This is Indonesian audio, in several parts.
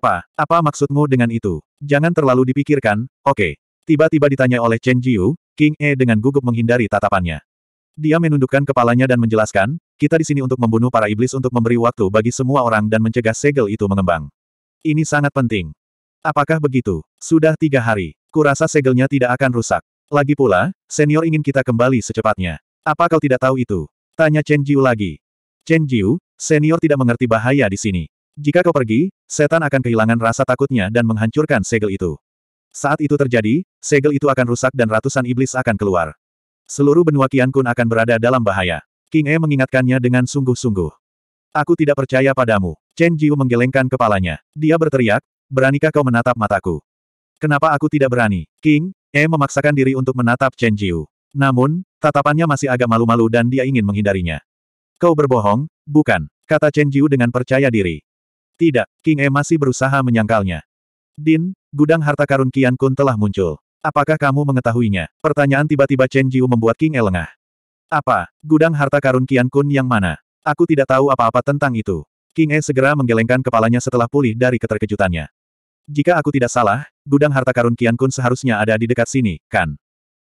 Apa? Apa maksudmu dengan itu? Jangan terlalu dipikirkan, oke. Okay. Tiba-tiba ditanya oleh Chen Jiu, King E dengan gugup menghindari tatapannya. Dia menundukkan kepalanya dan menjelaskan, kita di sini untuk membunuh para iblis untuk memberi waktu bagi semua orang dan mencegah segel itu mengembang. Ini sangat penting. Apakah begitu? Sudah tiga hari. Kurasa segelnya tidak akan rusak. Lagi pula, senior ingin kita kembali secepatnya. Apa kau tidak tahu itu? Tanya Chen Jiu lagi. Chen Jiu, senior tidak mengerti bahaya di sini. Jika kau pergi, setan akan kehilangan rasa takutnya dan menghancurkan segel itu. Saat itu terjadi, segel itu akan rusak dan ratusan iblis akan keluar. Seluruh benua Kian Kun akan berada dalam bahaya. King E mengingatkannya dengan sungguh-sungguh. Aku tidak percaya padamu. Chen Jiu menggelengkan kepalanya. Dia berteriak, beranikah kau menatap mataku? Kenapa aku tidak berani? King E memaksakan diri untuk menatap Chen Jiu. Namun, tatapannya masih agak malu-malu dan dia ingin menghindarinya. Kau berbohong, bukan, kata Chen Jiu dengan percaya diri. Tidak, King E masih berusaha menyangkalnya. Din, gudang harta karun Kian Kun telah muncul. Apakah kamu mengetahuinya? Pertanyaan tiba-tiba Chen Jiu membuat King E lengah. Apa, gudang harta karun Kian Kun yang mana? Aku tidak tahu apa-apa tentang itu. King E segera menggelengkan kepalanya setelah pulih dari keterkejutannya. Jika aku tidak salah, gudang harta karun Kian Kun seharusnya ada di dekat sini, kan?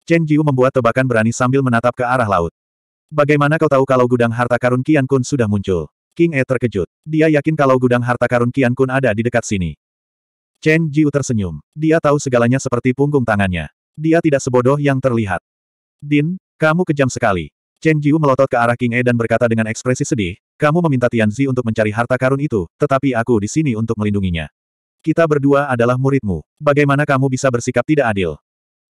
Chen Jiu membuat tebakan berani sambil menatap ke arah laut. Bagaimana kau tahu kalau gudang harta karun Kian Kun sudah muncul? King E terkejut. Dia yakin kalau gudang harta karun Kian Kun ada di dekat sini. Chen Jiu tersenyum. Dia tahu segalanya seperti punggung tangannya. Dia tidak sebodoh yang terlihat. Din, kamu kejam sekali. Chen Jiu melotot ke arah King E dan berkata dengan ekspresi sedih, kamu meminta Tian Zi untuk mencari harta karun itu, tetapi aku di sini untuk melindunginya. Kita berdua adalah muridmu. Bagaimana kamu bisa bersikap tidak adil?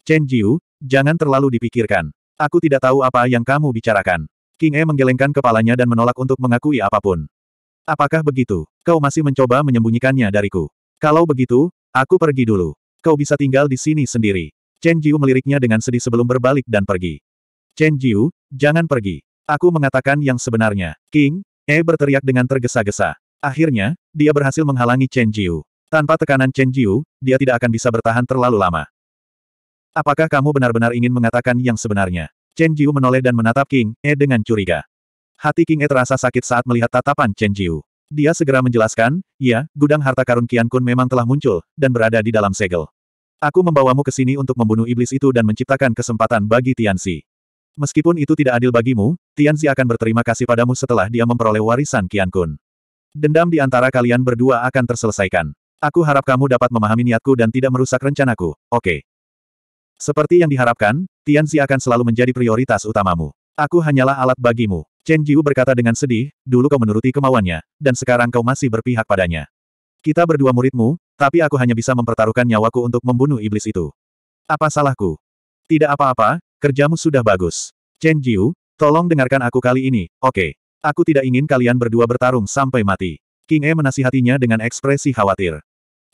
Chen Jiu, jangan terlalu dipikirkan. Aku tidak tahu apa yang kamu bicarakan. King E menggelengkan kepalanya dan menolak untuk mengakui apapun. Apakah begitu? Kau masih mencoba menyembunyikannya dariku. Kalau begitu, aku pergi dulu. Kau bisa tinggal di sini sendiri. Chen Jiu meliriknya dengan sedih sebelum berbalik dan pergi. Chen Jiu, jangan pergi. Aku mengatakan yang sebenarnya. King, E berteriak dengan tergesa-gesa. Akhirnya, dia berhasil menghalangi Chen Jiu. Tanpa tekanan Chen Jiu, dia tidak akan bisa bertahan terlalu lama. Apakah kamu benar-benar ingin mengatakan yang sebenarnya? Chen Jiu menoleh dan menatap King E dengan curiga. Hati King E terasa sakit saat melihat tatapan Chen Jiu. Dia segera menjelaskan, ya, gudang harta karun Kian Kun memang telah muncul, dan berada di dalam segel. Aku membawamu ke sini untuk membunuh iblis itu dan menciptakan kesempatan bagi Tianzi. Meskipun itu tidak adil bagimu, Tianzi akan berterima kasih padamu setelah dia memperoleh warisan Kian Kun. Dendam di antara kalian berdua akan terselesaikan. Aku harap kamu dapat memahami niatku dan tidak merusak rencanaku, oke. Okay. Seperti yang diharapkan, Tianxi akan selalu menjadi prioritas utamamu. Aku hanyalah alat bagimu. Chen Jiu berkata dengan sedih, dulu kau menuruti kemauannya, dan sekarang kau masih berpihak padanya. Kita berdua muridmu, tapi aku hanya bisa mempertaruhkan nyawaku untuk membunuh iblis itu. Apa salahku? Tidak apa-apa, kerjamu sudah bagus. Chen Jiu, tolong dengarkan aku kali ini, oke. Okay. Aku tidak ingin kalian berdua bertarung sampai mati. King E menasihatinya dengan ekspresi khawatir.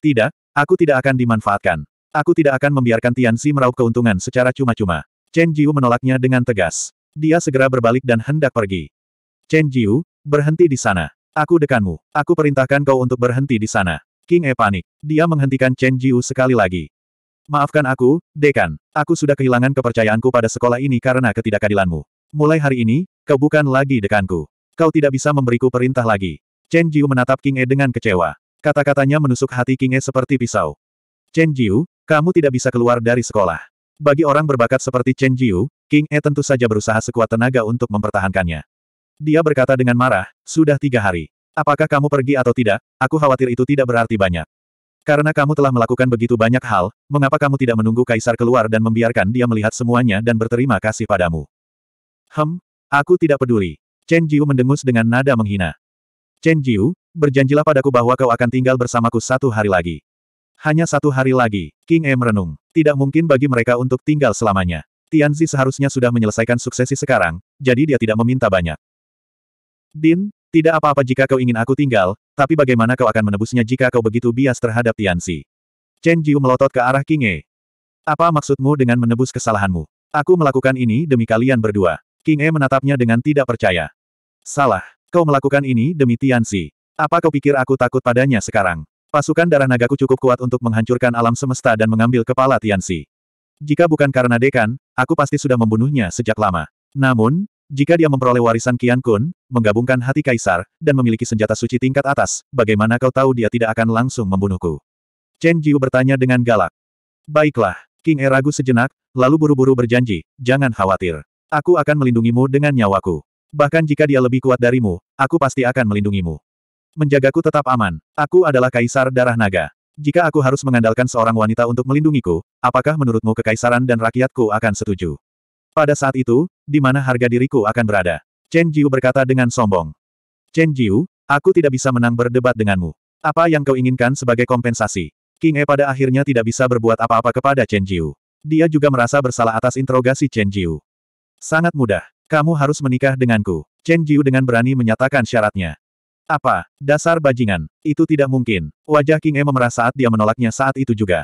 Tidak, aku tidak akan dimanfaatkan. Aku tidak akan membiarkan Tian Si meraup keuntungan secara cuma-cuma. Chen Jiu menolaknya dengan tegas. Dia segera berbalik dan hendak pergi. Chen Jiu, berhenti di sana. Aku dekanmu. Aku perintahkan kau untuk berhenti di sana. King E panik. Dia menghentikan Chen Jiu sekali lagi. Maafkan aku, Dekan. Aku sudah kehilangan kepercayaanku pada sekolah ini karena ketidakadilanmu. Mulai hari ini, kau bukan lagi dekanku. Kau tidak bisa memberiku perintah lagi. Chen Jiu menatap King E dengan kecewa. Kata-katanya menusuk hati King E seperti pisau. Chen Jiu, kamu tidak bisa keluar dari sekolah. Bagi orang berbakat seperti Chen Jiu, King E tentu saja berusaha sekuat tenaga untuk mempertahankannya. Dia berkata dengan marah, sudah tiga hari. Apakah kamu pergi atau tidak, aku khawatir itu tidak berarti banyak. Karena kamu telah melakukan begitu banyak hal, mengapa kamu tidak menunggu Kaisar keluar dan membiarkan dia melihat semuanya dan berterima kasih padamu? Hem, aku tidak peduli. Chen Jiu mendengus dengan nada menghina. Chen Jiu, berjanjilah padaku bahwa kau akan tinggal bersamaku satu hari lagi. Hanya satu hari lagi, King E merenung. Tidak mungkin bagi mereka untuk tinggal selamanya. Tianzi seharusnya sudah menyelesaikan suksesi sekarang, jadi dia tidak meminta banyak. Din, tidak apa-apa jika kau ingin aku tinggal, tapi bagaimana kau akan menebusnya jika kau begitu bias terhadap Tianzi? Chen Jiu melotot ke arah King E. Apa maksudmu dengan menebus kesalahanmu? Aku melakukan ini demi kalian berdua. King E menatapnya dengan tidak percaya. Salah, kau melakukan ini demi Tianzi. Apa kau pikir aku takut padanya sekarang? Pasukan darah nagaku cukup kuat untuk menghancurkan alam semesta dan mengambil kepala Tianxi. Jika bukan karena Dekan, aku pasti sudah membunuhnya sejak lama. Namun, jika dia memperoleh warisan Qian Kun, menggabungkan hati Kaisar, dan memiliki senjata suci tingkat atas, bagaimana kau tahu dia tidak akan langsung membunuhku? Chen Jiu bertanya dengan galak. Baiklah, King E ragu sejenak, lalu buru-buru berjanji, jangan khawatir. Aku akan melindungimu dengan nyawaku. Bahkan jika dia lebih kuat darimu, aku pasti akan melindungimu menjagaku tetap aman. Aku adalah kaisar darah naga. Jika aku harus mengandalkan seorang wanita untuk melindungiku, apakah menurutmu kekaisaran dan rakyatku akan setuju? Pada saat itu, di mana harga diriku akan berada? Chen Jiu berkata dengan sombong. Chen Jiu, aku tidak bisa menang berdebat denganmu. Apa yang kau inginkan sebagai kompensasi? King E pada akhirnya tidak bisa berbuat apa-apa kepada Chen Jiu. Dia juga merasa bersalah atas interogasi Chen Jiu. Sangat mudah. Kamu harus menikah denganku. Chen Jiu dengan berani menyatakan syaratnya. Apa? Dasar bajingan. Itu tidak mungkin. Wajah King E memerah saat dia menolaknya saat itu juga.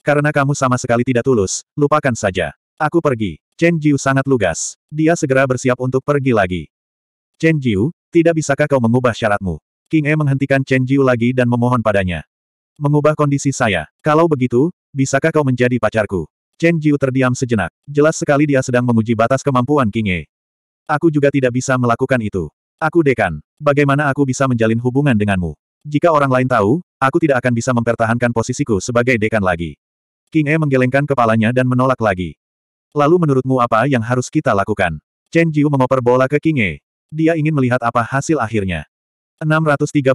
Karena kamu sama sekali tidak tulus, lupakan saja. Aku pergi. Chen Jiu sangat lugas. Dia segera bersiap untuk pergi lagi. Chen Jiu, tidak bisakah kau mengubah syaratmu? King E menghentikan Chen Jiu lagi dan memohon padanya. Mengubah kondisi saya. Kalau begitu, bisakah kau menjadi pacarku? Chen Jiu terdiam sejenak. Jelas sekali dia sedang menguji batas kemampuan King E. Aku juga tidak bisa melakukan itu. Aku dekan. Bagaimana aku bisa menjalin hubungan denganmu? Jika orang lain tahu, aku tidak akan bisa mempertahankan posisiku sebagai dekan lagi. King E menggelengkan kepalanya dan menolak lagi. Lalu menurutmu apa yang harus kita lakukan? Chen Jiu mengoper bola ke King E. Dia ingin melihat apa hasil akhirnya. 632.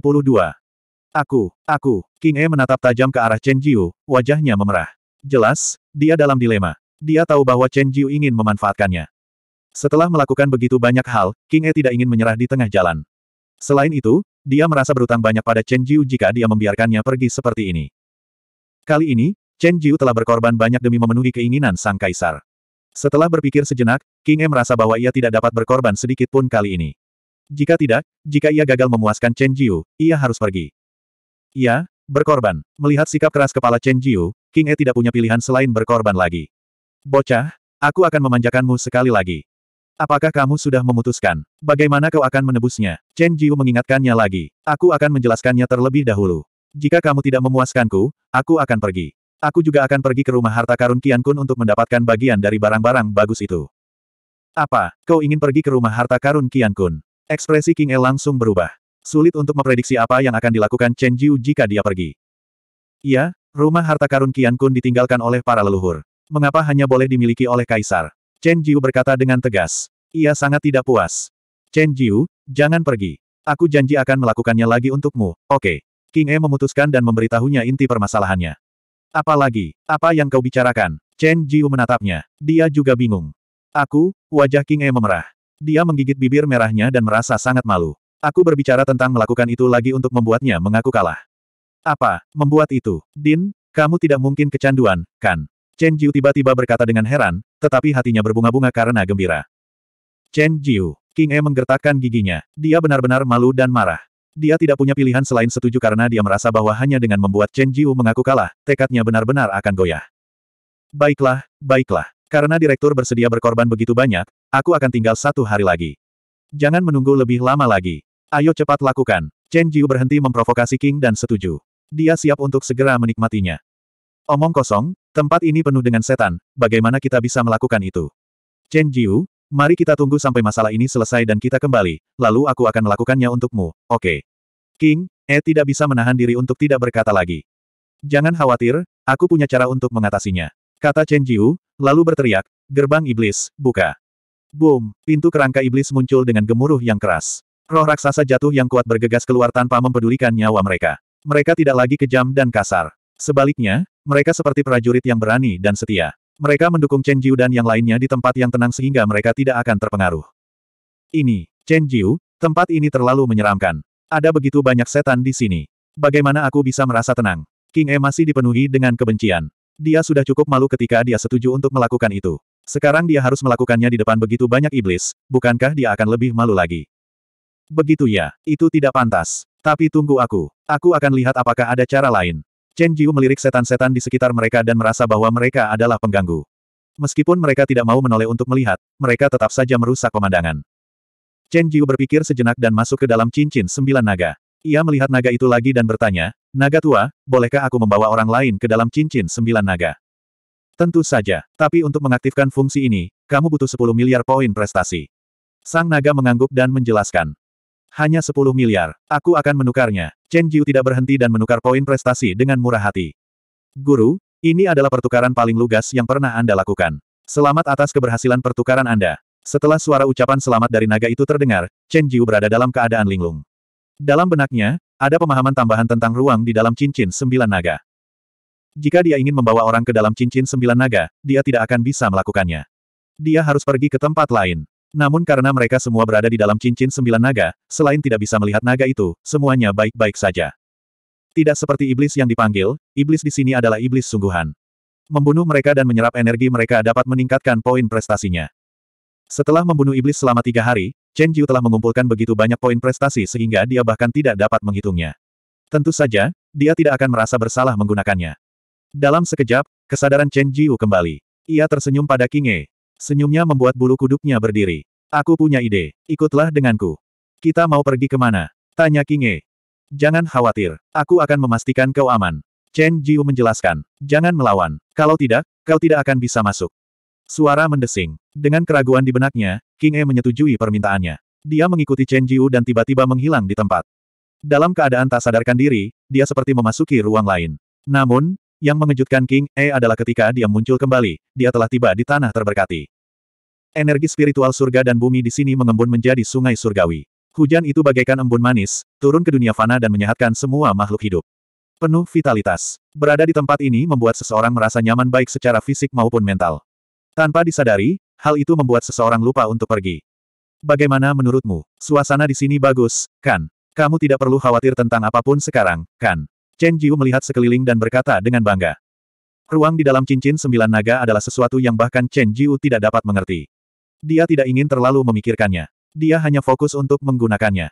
Aku, aku, King E menatap tajam ke arah Chen Jiu, wajahnya memerah. Jelas, dia dalam dilema. Dia tahu bahwa Chen Jiu ingin memanfaatkannya. Setelah melakukan begitu banyak hal, King E tidak ingin menyerah di tengah jalan. Selain itu, dia merasa berutang banyak pada Chen Jiu jika dia membiarkannya pergi seperti ini. Kali ini, Chen Jiu telah berkorban banyak demi memenuhi keinginan sang kaisar. Setelah berpikir sejenak, King E merasa bahwa ia tidak dapat berkorban sedikit pun kali ini. Jika tidak, jika ia gagal memuaskan Chen Jiu, ia harus pergi. Ia, berkorban. Melihat sikap keras kepala Chen Jiu, King E tidak punya pilihan selain berkorban lagi. Bocah, aku akan memanjakanmu sekali lagi. Apakah kamu sudah memutuskan? Bagaimana kau akan menebusnya? Chen Jiu mengingatkannya lagi. Aku akan menjelaskannya terlebih dahulu. Jika kamu tidak memuaskanku, aku akan pergi. Aku juga akan pergi ke rumah harta karun Kian Kun untuk mendapatkan bagian dari barang-barang bagus itu. Apa, kau ingin pergi ke rumah harta karun Kian Kun? Ekspresi King E langsung berubah. Sulit untuk memprediksi apa yang akan dilakukan Chen Jiu jika dia pergi. Iya, rumah harta karun Kian Kun ditinggalkan oleh para leluhur. Mengapa hanya boleh dimiliki oleh kaisar? Chen Jiu berkata dengan tegas. Ia sangat tidak puas. Chen Jiu, jangan pergi. Aku janji akan melakukannya lagi untukmu, oke. Okay. King E memutuskan dan memberitahunya inti permasalahannya. Apalagi, apa yang kau bicarakan? Chen Jiu menatapnya. Dia juga bingung. Aku, wajah King E memerah. Dia menggigit bibir merahnya dan merasa sangat malu. Aku berbicara tentang melakukan itu lagi untuk membuatnya mengaku kalah. Apa, membuat itu? Din, kamu tidak mungkin kecanduan, kan? Chen Jiu tiba-tiba berkata dengan heran, tetapi hatinya berbunga-bunga karena gembira. Chen Jiu, King E menggertakkan giginya. Dia benar-benar malu dan marah. Dia tidak punya pilihan selain setuju karena dia merasa bahwa hanya dengan membuat Chen Jiu mengaku kalah, tekadnya benar-benar akan goyah. Baiklah, baiklah. Karena direktur bersedia berkorban begitu banyak, aku akan tinggal satu hari lagi. Jangan menunggu lebih lama lagi. Ayo cepat lakukan. Chen Jiu berhenti memprovokasi King dan setuju. Dia siap untuk segera menikmatinya. Omong kosong, Tempat ini penuh dengan setan, bagaimana kita bisa melakukan itu? Chen Jiu, mari kita tunggu sampai masalah ini selesai dan kita kembali, lalu aku akan melakukannya untukmu, oke. Okay. King, eh tidak bisa menahan diri untuk tidak berkata lagi. Jangan khawatir, aku punya cara untuk mengatasinya. Kata Chen Jiu, lalu berteriak, gerbang iblis, buka. Boom, pintu kerangka iblis muncul dengan gemuruh yang keras. Roh raksasa jatuh yang kuat bergegas keluar tanpa mempedulikan nyawa mereka. Mereka tidak lagi kejam dan kasar. Sebaliknya, mereka seperti prajurit yang berani dan setia. Mereka mendukung Chen Jiu dan yang lainnya di tempat yang tenang sehingga mereka tidak akan terpengaruh. Ini, Chen Jiu, tempat ini terlalu menyeramkan. Ada begitu banyak setan di sini. Bagaimana aku bisa merasa tenang? King E masih dipenuhi dengan kebencian. Dia sudah cukup malu ketika dia setuju untuk melakukan itu. Sekarang dia harus melakukannya di depan begitu banyak iblis, bukankah dia akan lebih malu lagi? Begitu ya, itu tidak pantas. Tapi tunggu aku. Aku akan lihat apakah ada cara lain. Chen Jiu melirik setan-setan di sekitar mereka dan merasa bahwa mereka adalah pengganggu. Meskipun mereka tidak mau menoleh untuk melihat, mereka tetap saja merusak pemandangan. Chen Jiu berpikir sejenak dan masuk ke dalam cincin sembilan naga. Ia melihat naga itu lagi dan bertanya, Naga tua, bolehkah aku membawa orang lain ke dalam cincin sembilan naga? Tentu saja, tapi untuk mengaktifkan fungsi ini, kamu butuh 10 miliar poin prestasi. Sang naga mengangguk dan menjelaskan. Hanya 10 miliar. Aku akan menukarnya. Chen Jiu tidak berhenti dan menukar poin prestasi dengan murah hati. Guru, ini adalah pertukaran paling lugas yang pernah Anda lakukan. Selamat atas keberhasilan pertukaran Anda. Setelah suara ucapan selamat dari naga itu terdengar, Chen Jiu berada dalam keadaan linglung. Dalam benaknya, ada pemahaman tambahan tentang ruang di dalam cincin sembilan naga. Jika dia ingin membawa orang ke dalam cincin sembilan naga, dia tidak akan bisa melakukannya. Dia harus pergi ke tempat lain. Namun karena mereka semua berada di dalam cincin sembilan naga, selain tidak bisa melihat naga itu, semuanya baik-baik saja. Tidak seperti iblis yang dipanggil, iblis di sini adalah iblis sungguhan. Membunuh mereka dan menyerap energi mereka dapat meningkatkan poin prestasinya. Setelah membunuh iblis selama tiga hari, Chen Jiu telah mengumpulkan begitu banyak poin prestasi sehingga dia bahkan tidak dapat menghitungnya. Tentu saja, dia tidak akan merasa bersalah menggunakannya. Dalam sekejap, kesadaran Chen Jiu kembali. Ia tersenyum pada King E. Senyumnya membuat bulu kuduknya berdiri. Aku punya ide. Ikutlah denganku. Kita mau pergi kemana? Tanya Kinge. Jangan khawatir. Aku akan memastikan kau aman. Chen Jiu menjelaskan. Jangan melawan. Kalau tidak, kau tidak akan bisa masuk. Suara mendesing. Dengan keraguan di benaknya, King E menyetujui permintaannya. Dia mengikuti Chen Jiu dan tiba-tiba menghilang di tempat. Dalam keadaan tak sadarkan diri, dia seperti memasuki ruang lain. Namun, yang mengejutkan King E adalah ketika dia muncul kembali, dia telah tiba di tanah terberkati. Energi spiritual surga dan bumi di sini mengembun menjadi sungai surgawi. Hujan itu bagaikan embun manis, turun ke dunia fana dan menyehatkan semua makhluk hidup. Penuh vitalitas. Berada di tempat ini membuat seseorang merasa nyaman baik secara fisik maupun mental. Tanpa disadari, hal itu membuat seseorang lupa untuk pergi. Bagaimana menurutmu? Suasana di sini bagus, kan? Kamu tidak perlu khawatir tentang apapun sekarang, kan? Chen Jiu melihat sekeliling dan berkata dengan bangga. Ruang di dalam cincin sembilan naga adalah sesuatu yang bahkan Chen Jiu tidak dapat mengerti. Dia tidak ingin terlalu memikirkannya. Dia hanya fokus untuk menggunakannya.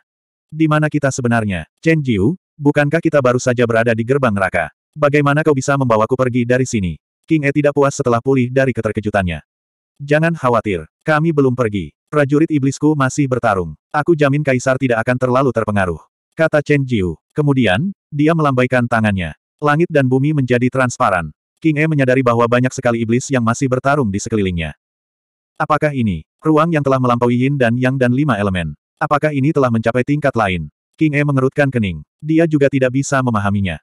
Di mana kita sebenarnya? Chen Jiu, bukankah kita baru saja berada di gerbang neraka? Bagaimana kau bisa membawaku pergi dari sini? King E tidak puas setelah pulih dari keterkejutannya. Jangan khawatir, kami belum pergi. Prajurit iblisku masih bertarung. Aku jamin Kaisar tidak akan terlalu terpengaruh. Kata Chen Jiu. Kemudian, dia melambaikan tangannya. Langit dan bumi menjadi transparan. King E menyadari bahwa banyak sekali iblis yang masih bertarung di sekelilingnya. Apakah ini ruang yang telah melampaui yin dan yang dan lima elemen? Apakah ini telah mencapai tingkat lain? King E mengerutkan kening. Dia juga tidak bisa memahaminya.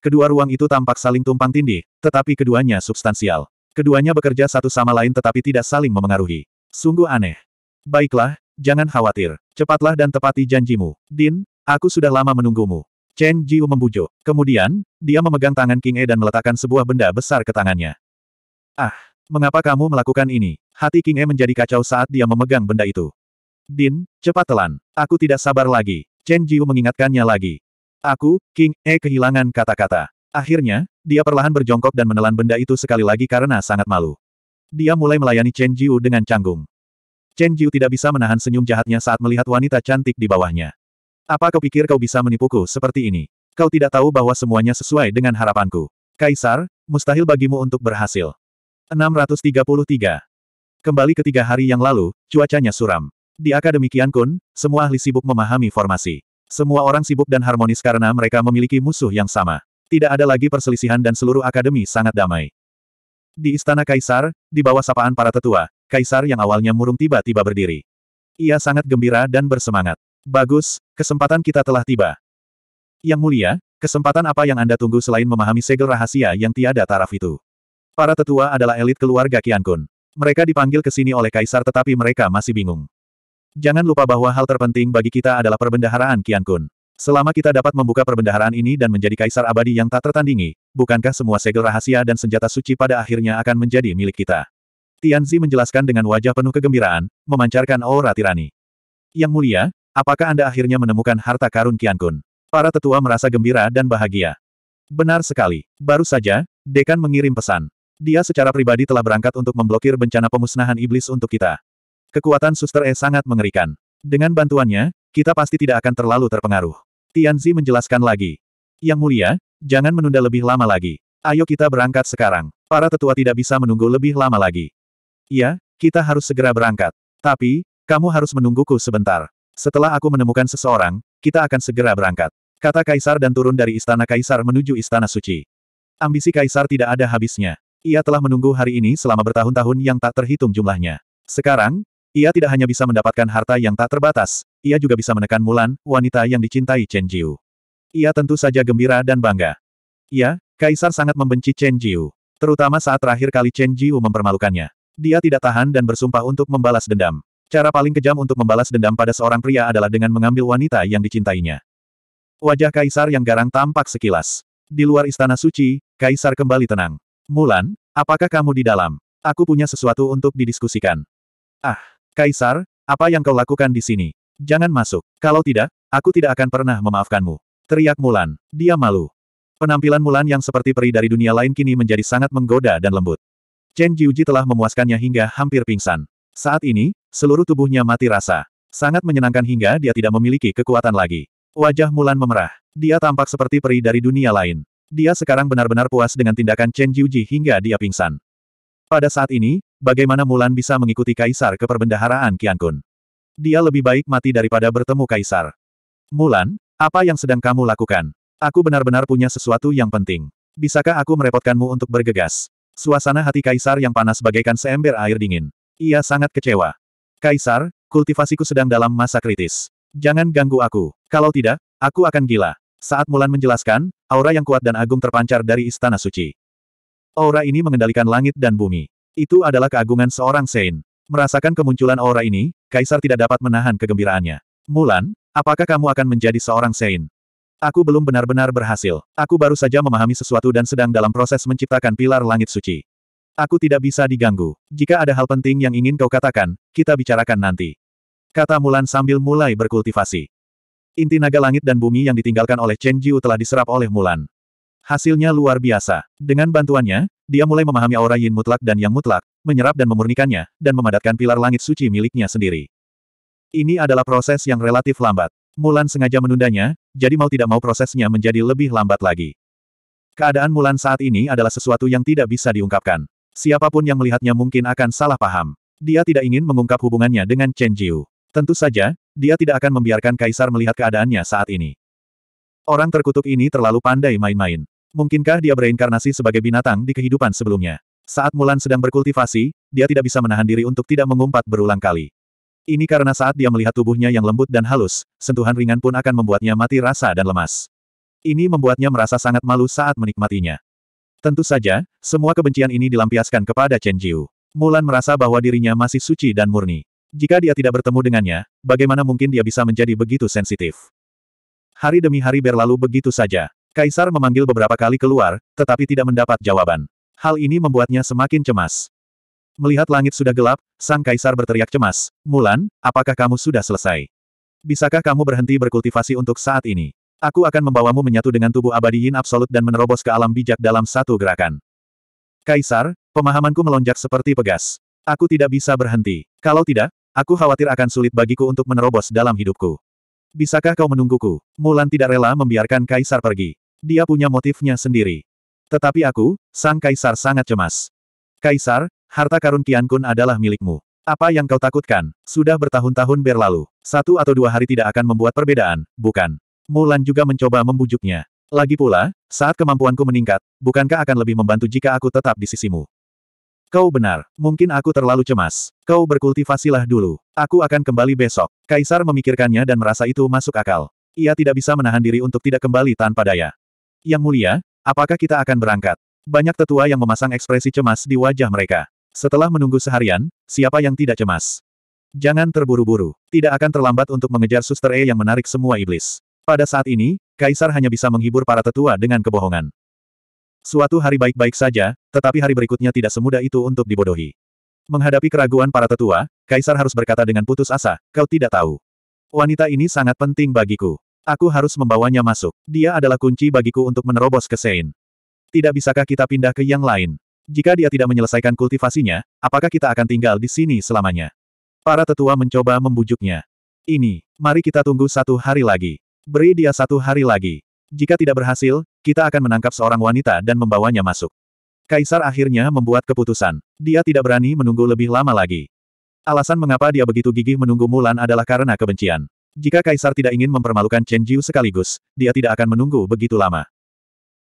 Kedua ruang itu tampak saling tumpang tindih, tetapi keduanya substansial. Keduanya bekerja satu sama lain tetapi tidak saling memengaruhi. Sungguh aneh. Baiklah, jangan khawatir. Cepatlah dan tepati janjimu. Din, aku sudah lama menunggumu. Chen Jiu membujuk. Kemudian, dia memegang tangan King E dan meletakkan sebuah benda besar ke tangannya. Ah! Mengapa kamu melakukan ini? Hati King E menjadi kacau saat dia memegang benda itu. Din, cepat telan. Aku tidak sabar lagi. Chen Jiu mengingatkannya lagi. Aku, King E kehilangan kata-kata. Akhirnya, dia perlahan berjongkok dan menelan benda itu sekali lagi karena sangat malu. Dia mulai melayani Chen Jiu dengan canggung. Chen Jiu tidak bisa menahan senyum jahatnya saat melihat wanita cantik di bawahnya. Apa kau pikir kau bisa menipuku seperti ini? Kau tidak tahu bahwa semuanya sesuai dengan harapanku. Kaisar, mustahil bagimu untuk berhasil. 633. Kembali ketiga hari yang lalu, cuacanya suram. Di Akademi Kian Kun, semua ahli sibuk memahami formasi. Semua orang sibuk dan harmonis karena mereka memiliki musuh yang sama. Tidak ada lagi perselisihan dan seluruh akademi sangat damai. Di Istana Kaisar, di bawah sapaan para tetua, Kaisar yang awalnya murung tiba-tiba berdiri. Ia sangat gembira dan bersemangat. Bagus, kesempatan kita telah tiba. Yang mulia, kesempatan apa yang Anda tunggu selain memahami segel rahasia yang tiada taraf itu? Para tetua adalah elit keluarga Qiankun. Mereka dipanggil ke sini oleh kaisar tetapi mereka masih bingung. Jangan lupa bahwa hal terpenting bagi kita adalah perbendaharaan Qiankun. Selama kita dapat membuka perbendaharaan ini dan menjadi kaisar abadi yang tak tertandingi, bukankah semua segel rahasia dan senjata suci pada akhirnya akan menjadi milik kita? Tianzi menjelaskan dengan wajah penuh kegembiraan, memancarkan aura tirani. Yang mulia, apakah Anda akhirnya menemukan harta karun Qiankun? Para tetua merasa gembira dan bahagia. Benar sekali. Baru saja, Dekan mengirim pesan. Dia secara pribadi telah berangkat untuk memblokir bencana pemusnahan iblis untuk kita. Kekuatan Suster E sangat mengerikan. Dengan bantuannya, kita pasti tidak akan terlalu terpengaruh. Tianzi menjelaskan lagi. Yang mulia, jangan menunda lebih lama lagi. Ayo kita berangkat sekarang. Para tetua tidak bisa menunggu lebih lama lagi. Ya, kita harus segera berangkat. Tapi, kamu harus menungguku sebentar. Setelah aku menemukan seseorang, kita akan segera berangkat. Kata Kaisar dan turun dari istana Kaisar menuju istana suci. Ambisi Kaisar tidak ada habisnya. Ia telah menunggu hari ini selama bertahun-tahun yang tak terhitung jumlahnya. Sekarang, ia tidak hanya bisa mendapatkan harta yang tak terbatas, ia juga bisa menekan Mulan, wanita yang dicintai Chen Jiu. Ia tentu saja gembira dan bangga. Ia, ya, Kaisar sangat membenci Chen Jiu. Terutama saat terakhir kali Chen Jiu mempermalukannya. Dia tidak tahan dan bersumpah untuk membalas dendam. Cara paling kejam untuk membalas dendam pada seorang pria adalah dengan mengambil wanita yang dicintainya. Wajah Kaisar yang garang tampak sekilas. Di luar istana suci, Kaisar kembali tenang. Mulan, apakah kamu di dalam? Aku punya sesuatu untuk didiskusikan. Ah, Kaisar, apa yang kau lakukan di sini? Jangan masuk. Kalau tidak, aku tidak akan pernah memaafkanmu. Teriak Mulan. Dia malu. Penampilan Mulan yang seperti peri dari dunia lain kini menjadi sangat menggoda dan lembut. Chen Jiuji telah memuaskannya hingga hampir pingsan. Saat ini, seluruh tubuhnya mati rasa. Sangat menyenangkan hingga dia tidak memiliki kekuatan lagi. Wajah Mulan memerah. Dia tampak seperti peri dari dunia lain. Dia sekarang benar-benar puas dengan tindakan Chen Jiuji hingga dia pingsan. Pada saat ini, bagaimana Mulan bisa mengikuti Kaisar ke perbendaharaan Qiankun? Dia lebih baik mati daripada bertemu Kaisar. Mulan, apa yang sedang kamu lakukan? Aku benar-benar punya sesuatu yang penting. Bisakah aku merepotkanmu untuk bergegas? Suasana hati Kaisar yang panas bagaikan seember air dingin. Ia sangat kecewa. Kaisar, kultivasiku sedang dalam masa kritis. Jangan ganggu aku. Kalau tidak, aku akan gila. Saat Mulan menjelaskan, aura yang kuat dan agung terpancar dari Istana Suci. Aura ini mengendalikan langit dan bumi. Itu adalah keagungan seorang Sein. Merasakan kemunculan aura ini, Kaisar tidak dapat menahan kegembiraannya. Mulan, apakah kamu akan menjadi seorang Sein? Aku belum benar-benar berhasil. Aku baru saja memahami sesuatu dan sedang dalam proses menciptakan pilar langit suci. Aku tidak bisa diganggu. Jika ada hal penting yang ingin kau katakan, kita bicarakan nanti. Kata Mulan sambil mulai berkultivasi. Inti naga langit dan bumi yang ditinggalkan oleh Chen Jiu telah diserap oleh Mulan. Hasilnya luar biasa. Dengan bantuannya, dia mulai memahami aura yin mutlak dan yang mutlak, menyerap dan memurnikannya, dan memadatkan pilar langit suci miliknya sendiri. Ini adalah proses yang relatif lambat. Mulan sengaja menundanya, jadi mau tidak mau prosesnya menjadi lebih lambat lagi. Keadaan Mulan saat ini adalah sesuatu yang tidak bisa diungkapkan. Siapapun yang melihatnya mungkin akan salah paham. Dia tidak ingin mengungkap hubungannya dengan Chen Jiu. Tentu saja, dia tidak akan membiarkan Kaisar melihat keadaannya saat ini. Orang terkutuk ini terlalu pandai main-main. Mungkinkah dia bereinkarnasi sebagai binatang di kehidupan sebelumnya? Saat Mulan sedang berkultivasi, dia tidak bisa menahan diri untuk tidak mengumpat berulang kali. Ini karena saat dia melihat tubuhnya yang lembut dan halus, sentuhan ringan pun akan membuatnya mati rasa dan lemas. Ini membuatnya merasa sangat malu saat menikmatinya. Tentu saja, semua kebencian ini dilampiaskan kepada Chen Jiu. Mulan merasa bahwa dirinya masih suci dan murni. Jika dia tidak bertemu dengannya, bagaimana mungkin dia bisa menjadi begitu sensitif? Hari demi hari berlalu begitu saja. Kaisar memanggil beberapa kali keluar, tetapi tidak mendapat jawaban. Hal ini membuatnya semakin cemas. Melihat langit sudah gelap, sang kaisar berteriak cemas, Mulan, apakah kamu sudah selesai? Bisakah kamu berhenti berkultivasi untuk saat ini? Aku akan membawamu menyatu dengan tubuh abadi Yin Absolut dan menerobos ke alam bijak dalam satu gerakan. Kaisar, pemahamanku melonjak seperti pegas. Aku tidak bisa berhenti. Kalau tidak, Aku khawatir akan sulit bagiku untuk menerobos dalam hidupku. Bisakah kau menungguku? Mulan tidak rela membiarkan Kaisar pergi. Dia punya motifnya sendiri. Tetapi aku, sang Kaisar sangat cemas. Kaisar, harta karun Kian Kun adalah milikmu. Apa yang kau takutkan? Sudah bertahun-tahun berlalu. Satu atau dua hari tidak akan membuat perbedaan, bukan? Mulan juga mencoba membujuknya. Lagi pula, saat kemampuanku meningkat, bukankah akan lebih membantu jika aku tetap di sisimu? Kau benar, mungkin aku terlalu cemas. Kau berkultivasilah dulu. Aku akan kembali besok. Kaisar memikirkannya dan merasa itu masuk akal. Ia tidak bisa menahan diri untuk tidak kembali tanpa daya. Yang mulia, apakah kita akan berangkat? Banyak tetua yang memasang ekspresi cemas di wajah mereka. Setelah menunggu seharian, siapa yang tidak cemas? Jangan terburu-buru. Tidak akan terlambat untuk mengejar Suster E yang menarik semua iblis. Pada saat ini, Kaisar hanya bisa menghibur para tetua dengan kebohongan. Suatu hari baik-baik saja, tetapi hari berikutnya tidak semudah itu untuk dibodohi. Menghadapi keraguan para tetua, Kaisar harus berkata dengan putus asa, kau tidak tahu. Wanita ini sangat penting bagiku. Aku harus membawanya masuk. Dia adalah kunci bagiku untuk menerobos ke Sein. Tidak bisakah kita pindah ke yang lain? Jika dia tidak menyelesaikan kultivasinya, apakah kita akan tinggal di sini selamanya? Para tetua mencoba membujuknya. Ini, mari kita tunggu satu hari lagi. Beri dia satu hari lagi. Jika tidak berhasil, kita akan menangkap seorang wanita dan membawanya masuk. Kaisar akhirnya membuat keputusan. Dia tidak berani menunggu lebih lama lagi. Alasan mengapa dia begitu gigih menunggu Mulan adalah karena kebencian. Jika Kaisar tidak ingin mempermalukan Chen Jiu sekaligus, dia tidak akan menunggu begitu lama.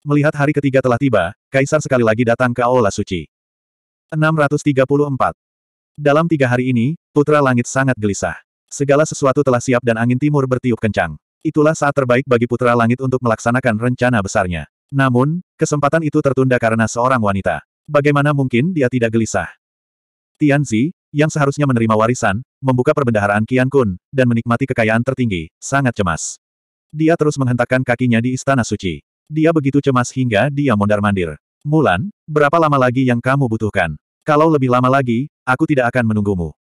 Melihat hari ketiga telah tiba, Kaisar sekali lagi datang ke Aula Suci. 634. Dalam tiga hari ini, Putra Langit sangat gelisah. Segala sesuatu telah siap dan angin timur bertiup kencang. Itulah saat terbaik bagi Putra Langit untuk melaksanakan rencana besarnya. Namun, kesempatan itu tertunda karena seorang wanita. Bagaimana mungkin dia tidak gelisah? Tianzi, yang seharusnya menerima warisan, membuka perbendaharaan Qian Kun, dan menikmati kekayaan tertinggi, sangat cemas. Dia terus menghentakkan kakinya di Istana Suci. Dia begitu cemas hingga dia mondar-mandir. Mulan, berapa lama lagi yang kamu butuhkan? Kalau lebih lama lagi, aku tidak akan menunggumu.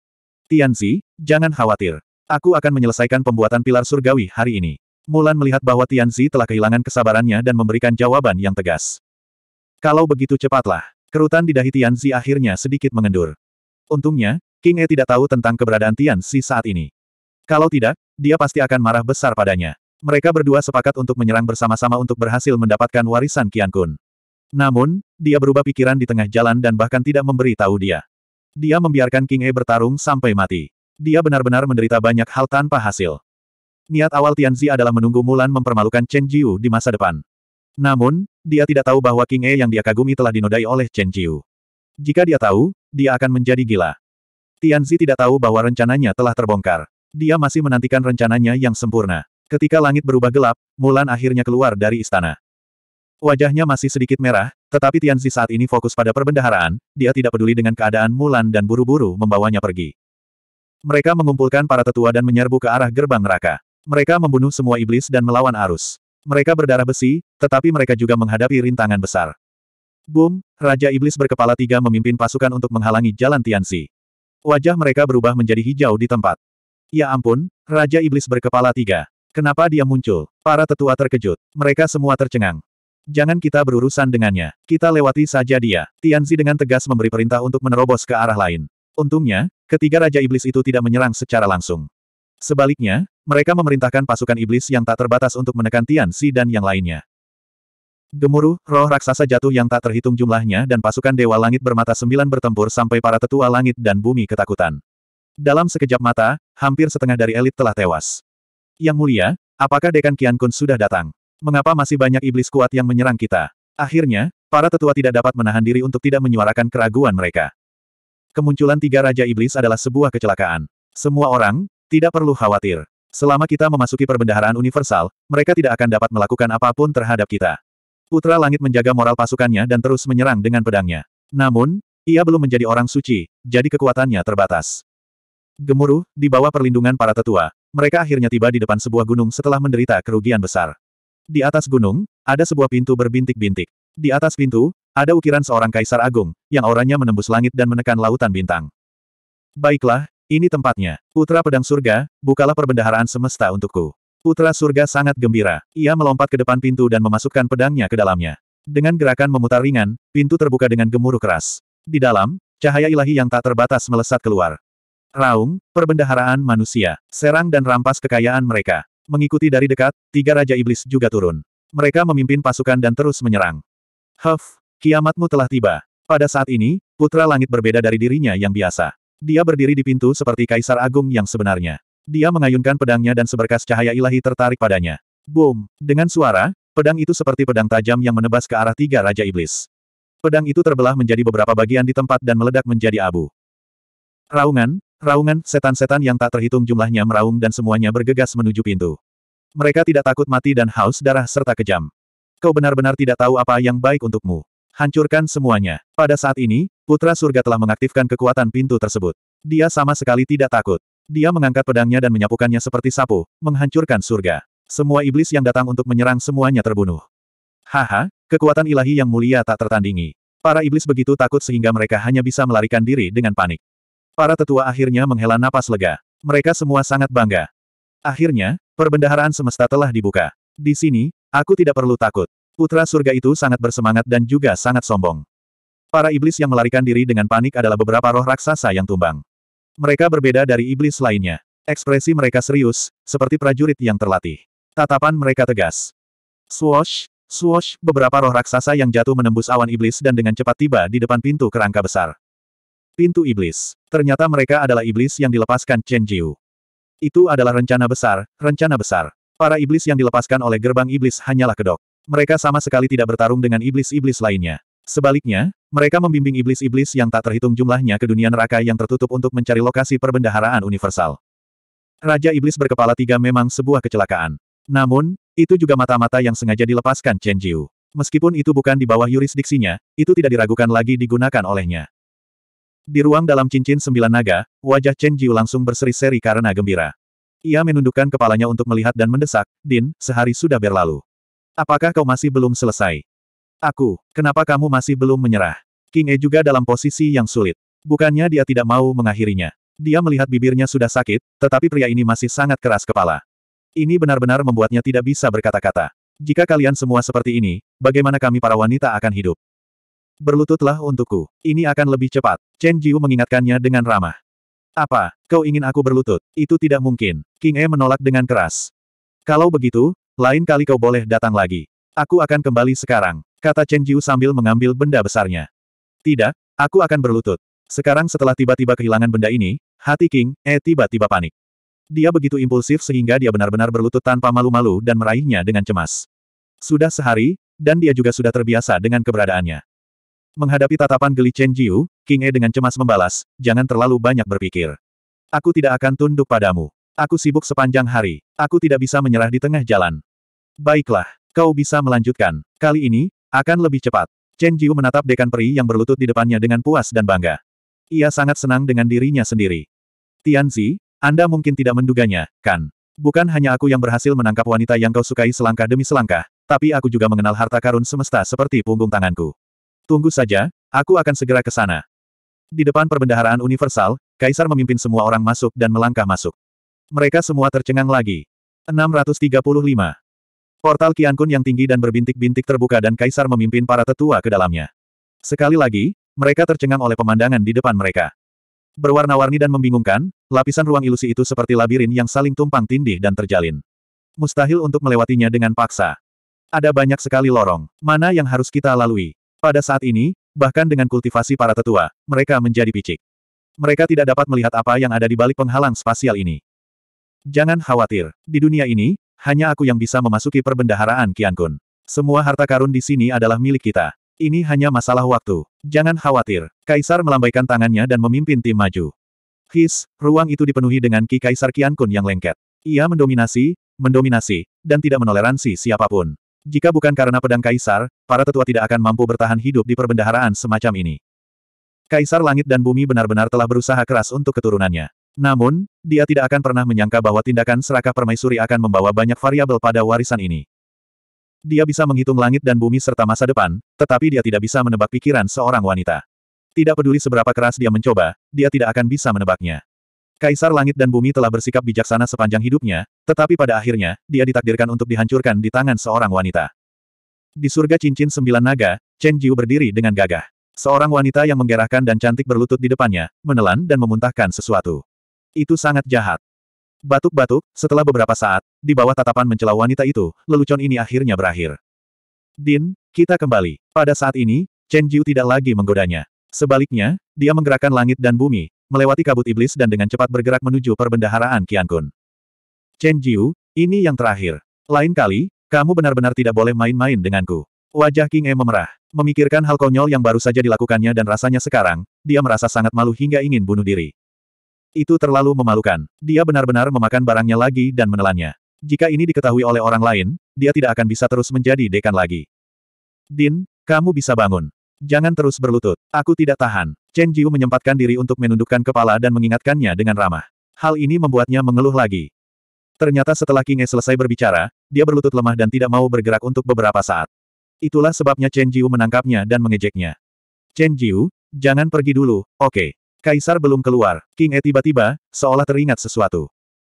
Tianzi, jangan khawatir. Aku akan menyelesaikan pembuatan pilar surgawi hari ini. Mulan melihat bahwa Tianzi telah kehilangan kesabarannya dan memberikan jawaban yang tegas. Kalau begitu cepatlah. Kerutan di dahi Tianzi akhirnya sedikit mengendur. Untungnya, King E tidak tahu tentang keberadaan Tianzi saat ini. Kalau tidak, dia pasti akan marah besar padanya. Mereka berdua sepakat untuk menyerang bersama-sama untuk berhasil mendapatkan warisan Qian Kun. Namun, dia berubah pikiran di tengah jalan dan bahkan tidak memberi tahu dia. Dia membiarkan King E bertarung sampai mati. Dia benar-benar menderita banyak hal tanpa hasil. Niat awal Tianzi adalah menunggu Mulan mempermalukan Chen Jiu di masa depan. Namun, dia tidak tahu bahwa King E yang dia kagumi telah dinodai oleh Chen Jiu. Jika dia tahu, dia akan menjadi gila. Tianzi tidak tahu bahwa rencananya telah terbongkar. Dia masih menantikan rencananya yang sempurna. Ketika langit berubah gelap, Mulan akhirnya keluar dari istana. Wajahnya masih sedikit merah, tetapi Tianzi saat ini fokus pada perbendaharaan, dia tidak peduli dengan keadaan Mulan dan buru-buru membawanya pergi. Mereka mengumpulkan para tetua dan menyerbu ke arah gerbang neraka. Mereka membunuh semua iblis dan melawan arus. Mereka berdarah besi, tetapi mereka juga menghadapi rintangan besar. Boom, Raja Iblis berkepala tiga memimpin pasukan untuk menghalangi jalan Tianxi. Wajah mereka berubah menjadi hijau di tempat. Ya ampun, Raja Iblis berkepala tiga. Kenapa dia muncul? Para tetua terkejut. Mereka semua tercengang. Jangan kita berurusan dengannya. Kita lewati saja dia. Tianzi dengan tegas memberi perintah untuk menerobos ke arah lain. Untungnya, Ketiga Raja Iblis itu tidak menyerang secara langsung. Sebaliknya, mereka memerintahkan pasukan iblis yang tak terbatas untuk menekan Tian Si dan yang lainnya. Gemuruh, roh raksasa jatuh yang tak terhitung jumlahnya dan pasukan Dewa Langit bermata sembilan bertempur sampai para tetua langit dan bumi ketakutan. Dalam sekejap mata, hampir setengah dari elit telah tewas. Yang mulia, apakah Dekan Kian Kun sudah datang? Mengapa masih banyak iblis kuat yang menyerang kita? Akhirnya, para tetua tidak dapat menahan diri untuk tidak menyuarakan keraguan mereka. Kemunculan tiga Raja Iblis adalah sebuah kecelakaan. Semua orang, tidak perlu khawatir. Selama kita memasuki perbendaharaan universal, mereka tidak akan dapat melakukan apapun terhadap kita. Putra Langit menjaga moral pasukannya dan terus menyerang dengan pedangnya. Namun, ia belum menjadi orang suci, jadi kekuatannya terbatas. Gemuruh, di bawah perlindungan para tetua, mereka akhirnya tiba di depan sebuah gunung setelah menderita kerugian besar. Di atas gunung, ada sebuah pintu berbintik-bintik. Di atas pintu, ada ukiran seorang kaisar agung, yang auranya menembus langit dan menekan lautan bintang. Baiklah, ini tempatnya. Putra Pedang Surga, bukalah perbendaharaan semesta untukku. Putra Surga sangat gembira. Ia melompat ke depan pintu dan memasukkan pedangnya ke dalamnya. Dengan gerakan memutar ringan, pintu terbuka dengan gemuruh keras. Di dalam, cahaya ilahi yang tak terbatas melesat keluar. Raung, perbendaharaan manusia, serang dan rampas kekayaan mereka. Mengikuti dari dekat, tiga Raja Iblis juga turun. Mereka memimpin pasukan dan terus menyerang. Huff, Kiamatmu telah tiba. Pada saat ini, Putra Langit berbeda dari dirinya yang biasa. Dia berdiri di pintu seperti Kaisar Agung yang sebenarnya. Dia mengayunkan pedangnya dan seberkas cahaya ilahi tertarik padanya. Boom! Dengan suara, pedang itu seperti pedang tajam yang menebas ke arah tiga Raja Iblis. Pedang itu terbelah menjadi beberapa bagian di tempat dan meledak menjadi abu. Raungan, raungan, setan-setan yang tak terhitung jumlahnya meraung dan semuanya bergegas menuju pintu. Mereka tidak takut mati dan haus darah serta kejam. Kau benar-benar tidak tahu apa yang baik untukmu. Hancurkan semuanya. Pada saat ini, Putra Surga telah mengaktifkan kekuatan pintu tersebut. Dia sama sekali tidak takut. Dia mengangkat pedangnya dan menyapukannya seperti sapu, menghancurkan surga. Semua iblis yang datang untuk menyerang semuanya terbunuh. Haha, kekuatan ilahi yang mulia tak tertandingi. Para iblis begitu takut sehingga mereka hanya bisa melarikan diri dengan panik. Para tetua akhirnya menghela napas lega. Mereka semua sangat bangga. Akhirnya, perbendaharaan semesta telah dibuka. Di sini, aku tidak perlu takut. Putra surga itu sangat bersemangat dan juga sangat sombong. Para iblis yang melarikan diri dengan panik adalah beberapa roh raksasa yang tumbang. Mereka berbeda dari iblis lainnya. Ekspresi mereka serius, seperti prajurit yang terlatih. Tatapan mereka tegas. Swoosh, swoosh, beberapa roh raksasa yang jatuh menembus awan iblis dan dengan cepat tiba di depan pintu kerangka besar. Pintu iblis. Ternyata mereka adalah iblis yang dilepaskan Chen Jiu. Itu adalah rencana besar, rencana besar. Para iblis yang dilepaskan oleh gerbang iblis hanyalah kedok. Mereka sama sekali tidak bertarung dengan iblis-iblis lainnya. Sebaliknya, mereka membimbing iblis-iblis yang tak terhitung jumlahnya ke dunia neraka yang tertutup untuk mencari lokasi perbendaharaan universal. Raja Iblis berkepala tiga memang sebuah kecelakaan. Namun, itu juga mata-mata yang sengaja dilepaskan Chen Jiu. Meskipun itu bukan di bawah yurisdiksinya, itu tidak diragukan lagi digunakan olehnya. Di ruang dalam cincin sembilan naga, wajah Chen Jiu langsung berseri-seri karena gembira. Ia menundukkan kepalanya untuk melihat dan mendesak, Din, sehari sudah berlalu. Apakah kau masih belum selesai? Aku, kenapa kamu masih belum menyerah? King E juga dalam posisi yang sulit. Bukannya dia tidak mau mengakhirinya. Dia melihat bibirnya sudah sakit, tetapi pria ini masih sangat keras kepala. Ini benar-benar membuatnya tidak bisa berkata-kata. Jika kalian semua seperti ini, bagaimana kami para wanita akan hidup? Berlututlah untukku. Ini akan lebih cepat. Chen Jiu mengingatkannya dengan ramah. Apa, kau ingin aku berlutut? Itu tidak mungkin. King E menolak dengan keras. Kalau begitu, lain kali kau boleh datang lagi. Aku akan kembali sekarang, kata Chen Jiu sambil mengambil benda besarnya. Tidak, aku akan berlutut. Sekarang setelah tiba-tiba kehilangan benda ini, hati King, E tiba-tiba panik. Dia begitu impulsif sehingga dia benar-benar berlutut tanpa malu-malu dan meraihnya dengan cemas. Sudah sehari, dan dia juga sudah terbiasa dengan keberadaannya. Menghadapi tatapan geli Chen Jiu, King E dengan cemas membalas, jangan terlalu banyak berpikir. Aku tidak akan tunduk padamu. Aku sibuk sepanjang hari. Aku tidak bisa menyerah di tengah jalan. Baiklah, kau bisa melanjutkan. Kali ini, akan lebih cepat. Chen Jiu menatap dekan peri yang berlutut di depannya dengan puas dan bangga. Ia sangat senang dengan dirinya sendiri. Tian Zi, Anda mungkin tidak menduganya, kan? Bukan hanya aku yang berhasil menangkap wanita yang kau sukai selangkah demi selangkah, tapi aku juga mengenal harta karun semesta seperti punggung tanganku. Tunggu saja, aku akan segera ke sana. Di depan perbendaharaan universal, Kaisar memimpin semua orang masuk dan melangkah masuk. Mereka semua tercengang lagi. 635. Portal Kun yang tinggi dan berbintik-bintik terbuka dan Kaisar memimpin para tetua ke dalamnya. Sekali lagi, mereka tercengang oleh pemandangan di depan mereka. Berwarna-warni dan membingungkan, lapisan ruang ilusi itu seperti labirin yang saling tumpang tindih dan terjalin. Mustahil untuk melewatinya dengan paksa. Ada banyak sekali lorong, mana yang harus kita lalui. Pada saat ini, bahkan dengan kultivasi para tetua, mereka menjadi picik. Mereka tidak dapat melihat apa yang ada di balik penghalang spasial ini. Jangan khawatir, di dunia ini, hanya aku yang bisa memasuki perbendaharaan Kian Kun. Semua harta karun di sini adalah milik kita. Ini hanya masalah waktu. Jangan khawatir. Kaisar melambaikan tangannya dan memimpin tim maju. His, ruang itu dipenuhi dengan Ki Kaisar Kian Kun yang lengket. Ia mendominasi, mendominasi, dan tidak menoleransi siapapun. Jika bukan karena pedang kaisar, para tetua tidak akan mampu bertahan hidup di perbendaharaan semacam ini. Kaisar Langit dan Bumi benar-benar telah berusaha keras untuk keturunannya. Namun, dia tidak akan pernah menyangka bahwa tindakan serakah permaisuri akan membawa banyak variabel pada warisan ini. Dia bisa menghitung langit dan bumi serta masa depan, tetapi dia tidak bisa menebak pikiran seorang wanita. Tidak peduli seberapa keras dia mencoba, dia tidak akan bisa menebaknya. Kaisar Langit dan Bumi telah bersikap bijaksana sepanjang hidupnya, tetapi pada akhirnya, dia ditakdirkan untuk dihancurkan di tangan seorang wanita. Di surga cincin sembilan naga, Chen Jiu berdiri dengan gagah. Seorang wanita yang menggerahkan dan cantik berlutut di depannya, menelan dan memuntahkan sesuatu. Itu sangat jahat. Batuk-batuk, setelah beberapa saat, di bawah tatapan mencela wanita itu, lelucon ini akhirnya berakhir. Din, kita kembali. Pada saat ini, Chen Jiu tidak lagi menggodanya. Sebaliknya, dia menggerakkan langit dan bumi, melewati kabut iblis dan dengan cepat bergerak menuju perbendaharaan Qian Kun. Chen Jiu, ini yang terakhir. Lain kali, kamu benar-benar tidak boleh main-main denganku. Wajah King E memerah. Memikirkan hal konyol yang baru saja dilakukannya dan rasanya sekarang, dia merasa sangat malu hingga ingin bunuh diri. Itu terlalu memalukan. Dia benar-benar memakan barangnya lagi dan menelannya. Jika ini diketahui oleh orang lain, dia tidak akan bisa terus menjadi dekan lagi. Din, kamu bisa bangun. Jangan terus berlutut. Aku tidak tahan. Chen Jiu menyempatkan diri untuk menundukkan kepala dan mengingatkannya dengan ramah. Hal ini membuatnya mengeluh lagi. Ternyata setelah King E selesai berbicara, dia berlutut lemah dan tidak mau bergerak untuk beberapa saat. Itulah sebabnya Chen Jiu menangkapnya dan mengejeknya. Chen Jiu, jangan pergi dulu, oke. Okay. Kaisar belum keluar, King E tiba-tiba, seolah teringat sesuatu.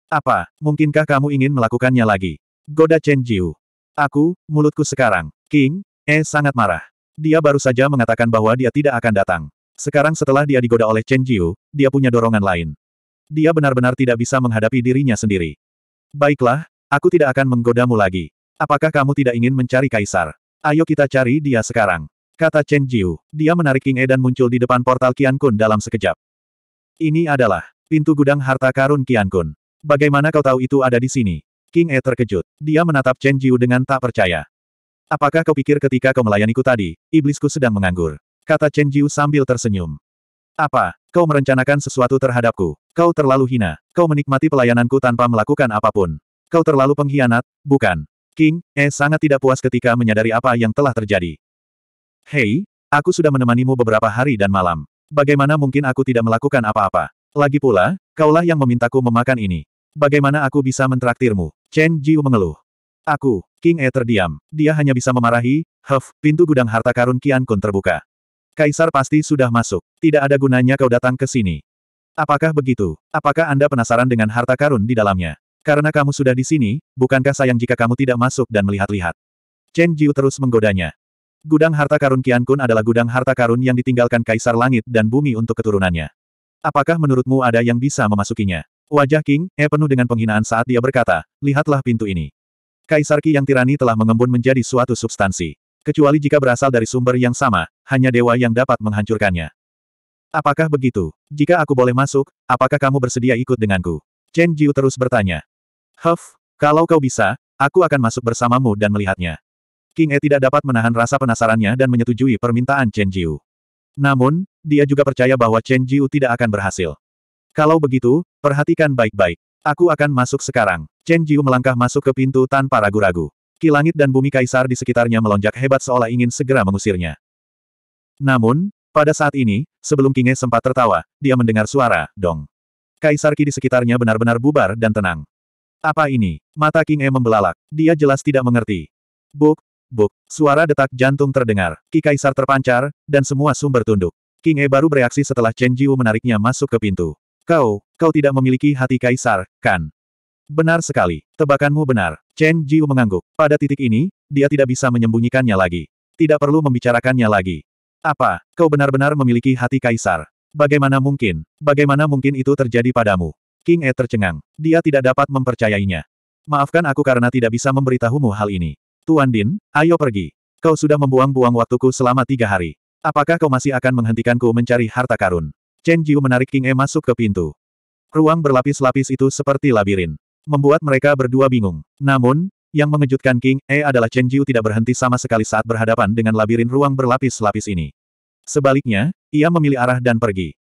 Apa, mungkinkah kamu ingin melakukannya lagi? Goda Chen Jiu. Aku, mulutku sekarang. King, E sangat marah. Dia baru saja mengatakan bahwa dia tidak akan datang. Sekarang setelah dia digoda oleh Chen Jiu, dia punya dorongan lain. Dia benar-benar tidak bisa menghadapi dirinya sendiri. Baiklah, aku tidak akan menggodamu lagi. Apakah kamu tidak ingin mencari kaisar? Ayo kita cari dia sekarang. Kata Chen Jiu. Dia menarik King E dan muncul di depan portal Qian Kun dalam sekejap. Ini adalah pintu gudang harta karun Qian Kun. Bagaimana kau tahu itu ada di sini? King E terkejut. Dia menatap Chen Jiu dengan tak percaya. Apakah kau pikir ketika kau melayaniku tadi, iblisku sedang menganggur? Kata Chen Jiu sambil tersenyum. Apa? Kau merencanakan sesuatu terhadapku. Kau terlalu hina. Kau menikmati pelayananku tanpa melakukan apapun. Kau terlalu pengkhianat, bukan? King, E sangat tidak puas ketika menyadari apa yang telah terjadi. Hei, aku sudah menemanimu beberapa hari dan malam. Bagaimana mungkin aku tidak melakukan apa-apa? Lagi pula, kaulah yang memintaku memakan ini. Bagaimana aku bisa mentraktirmu? Chen Jiu mengeluh. Aku, King E terdiam. Dia hanya bisa memarahi, Huff, pintu gudang harta karun Kian Kun terbuka. Kaisar pasti sudah masuk. Tidak ada gunanya kau datang ke sini. Apakah begitu? Apakah Anda penasaran dengan harta karun di dalamnya? Karena kamu sudah di sini, bukankah sayang jika kamu tidak masuk dan melihat-lihat? Chen Jiu terus menggodanya. Gudang harta karun Qian Kun adalah gudang harta karun yang ditinggalkan kaisar langit dan bumi untuk keturunannya. Apakah menurutmu ada yang bisa memasukinya? Wajah King eh penuh dengan penghinaan saat dia berkata, lihatlah pintu ini. Kaisar Qi yang tirani telah mengembun menjadi suatu substansi. Kecuali jika berasal dari sumber yang sama, hanya dewa yang dapat menghancurkannya. Apakah begitu? Jika aku boleh masuk, apakah kamu bersedia ikut denganku? Chen Jiu terus bertanya. Huff, kalau kau bisa, aku akan masuk bersamamu dan melihatnya. King E tidak dapat menahan rasa penasarannya dan menyetujui permintaan Chen Jiu. Namun, dia juga percaya bahwa Chen Jiu tidak akan berhasil. Kalau begitu, perhatikan baik-baik. Aku akan masuk sekarang. Chen Jiu melangkah masuk ke pintu tanpa ragu-ragu. Ki dan bumi kaisar di sekitarnya melonjak hebat seolah ingin segera mengusirnya. Namun, pada saat ini, sebelum King E sempat tertawa, dia mendengar suara, dong. Kaisar Ki di sekitarnya benar-benar bubar dan tenang. Apa ini? Mata King E membelalak. Dia jelas tidak mengerti. Buk, buk. Suara detak jantung terdengar. Ki Kaisar terpancar, dan semua sumber tunduk. King E baru bereaksi setelah Chen Jiu menariknya masuk ke pintu. Kau, kau tidak memiliki hati Kaisar, kan? Benar sekali. Tebakanmu benar. Chen Jiu mengangguk. Pada titik ini, dia tidak bisa menyembunyikannya lagi. Tidak perlu membicarakannya lagi. Apa, kau benar-benar memiliki hati kaisar? Bagaimana mungkin? Bagaimana mungkin itu terjadi padamu? King E tercengang. Dia tidak dapat mempercayainya. Maafkan aku karena tidak bisa memberitahumu hal ini. Tuan Din, ayo pergi. Kau sudah membuang-buang waktuku selama tiga hari. Apakah kau masih akan menghentikanku mencari harta karun? Chen Jiu menarik King E masuk ke pintu. Ruang berlapis-lapis itu seperti labirin. Membuat mereka berdua bingung. Namun, yang mengejutkan King E adalah Chen Jiu tidak berhenti sama sekali saat berhadapan dengan labirin ruang berlapis-lapis ini. Sebaliknya, ia memilih arah dan pergi.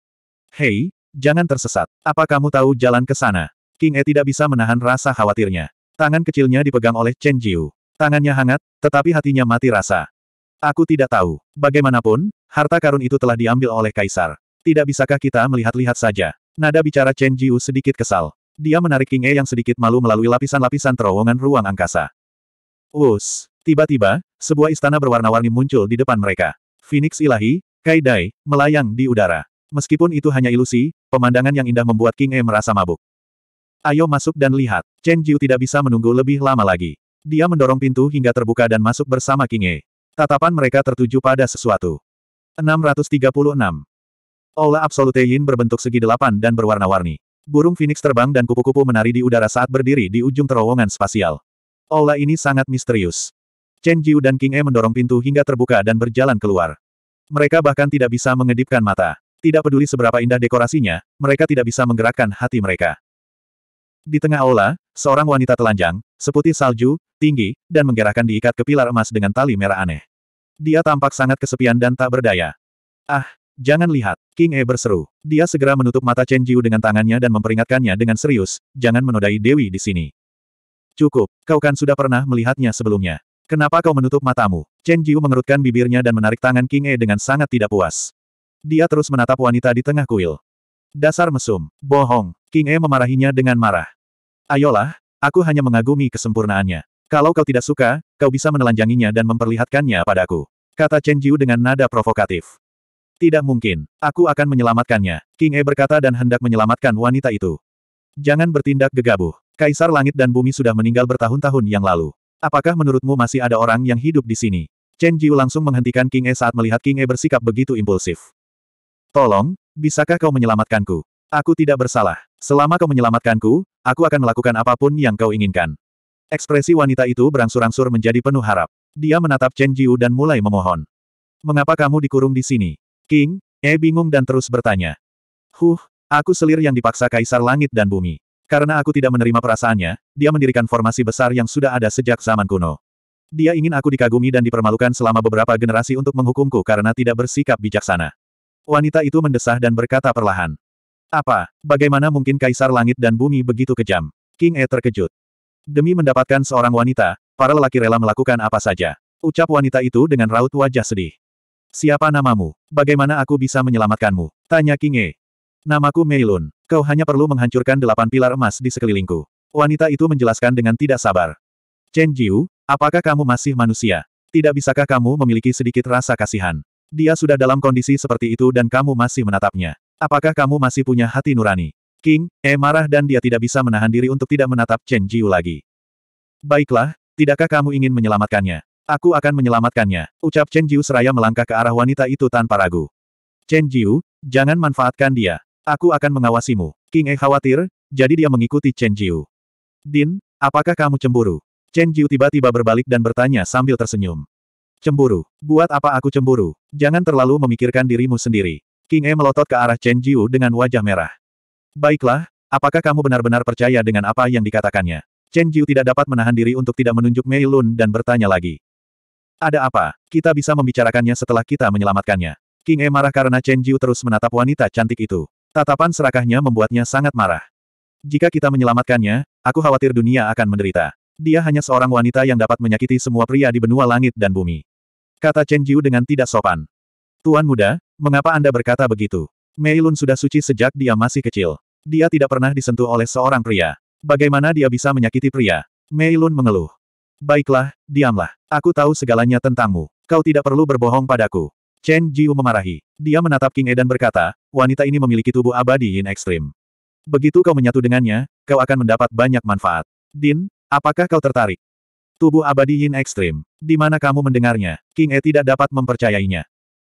Hei, Jangan tersesat. Apa kamu tahu jalan ke sana? King E tidak bisa menahan rasa khawatirnya. Tangan kecilnya dipegang oleh Chen Jiu. Tangannya hangat, tetapi hatinya mati rasa. Aku tidak tahu. Bagaimanapun, harta karun itu telah diambil oleh kaisar. Tidak bisakah kita melihat-lihat saja? Nada bicara Chen Jiu sedikit kesal. Dia menarik King E yang sedikit malu melalui lapisan-lapisan terowongan ruang angkasa. Us. Tiba-tiba, sebuah istana berwarna-warni muncul di depan mereka. Phoenix ilahi, Kaidai, melayang di udara. Meskipun itu hanya ilusi, Pemandangan yang indah membuat King E merasa mabuk. Ayo masuk dan lihat. Chen Jiu tidak bisa menunggu lebih lama lagi. Dia mendorong pintu hingga terbuka dan masuk bersama King E. Tatapan mereka tertuju pada sesuatu. 636. Aula Absolute Yin berbentuk segi delapan dan berwarna-warni. Burung Phoenix terbang dan kupu-kupu menari di udara saat berdiri di ujung terowongan spasial. Ola ini sangat misterius. Chen Jiu dan King E mendorong pintu hingga terbuka dan berjalan keluar. Mereka bahkan tidak bisa mengedipkan mata. Tidak peduli seberapa indah dekorasinya, mereka tidak bisa menggerakkan hati mereka. Di tengah aula, seorang wanita telanjang, seputih salju, tinggi, dan menggerakkan diikat ke pilar emas dengan tali merah aneh. Dia tampak sangat kesepian dan tak berdaya. Ah, jangan lihat, King E berseru. Dia segera menutup mata Chen Jiu dengan tangannya dan memperingatkannya dengan serius, jangan menodai Dewi di sini. Cukup, kau kan sudah pernah melihatnya sebelumnya. Kenapa kau menutup matamu? Chen Jiu mengerutkan bibirnya dan menarik tangan King E dengan sangat tidak puas. Dia terus menatap wanita di tengah kuil. Dasar mesum, bohong, King E memarahinya dengan marah. Ayolah, aku hanya mengagumi kesempurnaannya. Kalau kau tidak suka, kau bisa menelanjanginya dan memperlihatkannya padaku. Kata Chen Jiu dengan nada provokatif. Tidak mungkin, aku akan menyelamatkannya. King E berkata dan hendak menyelamatkan wanita itu. Jangan bertindak gegabah. Kaisar langit dan bumi sudah meninggal bertahun-tahun yang lalu. Apakah menurutmu masih ada orang yang hidup di sini? Chen Jiu langsung menghentikan King E saat melihat King E bersikap begitu impulsif. Tolong, bisakah kau menyelamatkanku? Aku tidak bersalah. Selama kau menyelamatkanku, aku akan melakukan apapun yang kau inginkan. Ekspresi wanita itu berangsur-angsur menjadi penuh harap. Dia menatap Chen Jiu dan mulai memohon. Mengapa kamu dikurung di sini? King, E bingung dan terus bertanya. Huh, aku selir yang dipaksa kaisar langit dan bumi. Karena aku tidak menerima perasaannya, dia mendirikan formasi besar yang sudah ada sejak zaman kuno. Dia ingin aku dikagumi dan dipermalukan selama beberapa generasi untuk menghukumku karena tidak bersikap bijaksana. Wanita itu mendesah dan berkata perlahan. Apa, bagaimana mungkin kaisar langit dan bumi begitu kejam? King E terkejut. Demi mendapatkan seorang wanita, para lelaki rela melakukan apa saja. Ucap wanita itu dengan raut wajah sedih. Siapa namamu? Bagaimana aku bisa menyelamatkanmu? Tanya King E. Namaku Meilun. Kau hanya perlu menghancurkan delapan pilar emas di sekelilingku. Wanita itu menjelaskan dengan tidak sabar. Chen Jiu, apakah kamu masih manusia? Tidak bisakah kamu memiliki sedikit rasa kasihan? Dia sudah dalam kondisi seperti itu dan kamu masih menatapnya. Apakah kamu masih punya hati nurani? King, eh marah dan dia tidak bisa menahan diri untuk tidak menatap Chen Jiu lagi. Baiklah, tidakkah kamu ingin menyelamatkannya? Aku akan menyelamatkannya, ucap Chen Jiu seraya melangkah ke arah wanita itu tanpa ragu. Chen Jiu, jangan manfaatkan dia. Aku akan mengawasimu. King E khawatir, jadi dia mengikuti Chen Jiu. Din, apakah kamu cemburu? Chen Jiu tiba-tiba berbalik dan bertanya sambil tersenyum. Cemburu. Buat apa aku cemburu? Jangan terlalu memikirkan dirimu sendiri. King E melotot ke arah Chen Jiu dengan wajah merah. Baiklah, apakah kamu benar-benar percaya dengan apa yang dikatakannya? Chen Jiu tidak dapat menahan diri untuk tidak menunjuk Mei Lun dan bertanya lagi. Ada apa? Kita bisa membicarakannya setelah kita menyelamatkannya. King E marah karena Chen Jiu terus menatap wanita cantik itu. Tatapan serakahnya membuatnya sangat marah. Jika kita menyelamatkannya, aku khawatir dunia akan menderita. Dia hanya seorang wanita yang dapat menyakiti semua pria di benua langit dan bumi. Kata Chen Jiu dengan tidak sopan. Tuan muda, mengapa Anda berkata begitu? Mei Lun sudah suci sejak dia masih kecil. Dia tidak pernah disentuh oleh seorang pria. Bagaimana dia bisa menyakiti pria? Mei Lun mengeluh. Baiklah, diamlah. Aku tahu segalanya tentangmu. Kau tidak perlu berbohong padaku. Chen Jiu memarahi. Dia menatap King Eden berkata, wanita ini memiliki tubuh abadi Yin Ekstrim. Begitu kau menyatu dengannya, kau akan mendapat banyak manfaat. Din, apakah kau tertarik? Tubuh abadi Yin ekstrim. Di mana kamu mendengarnya? King E tidak dapat mempercayainya.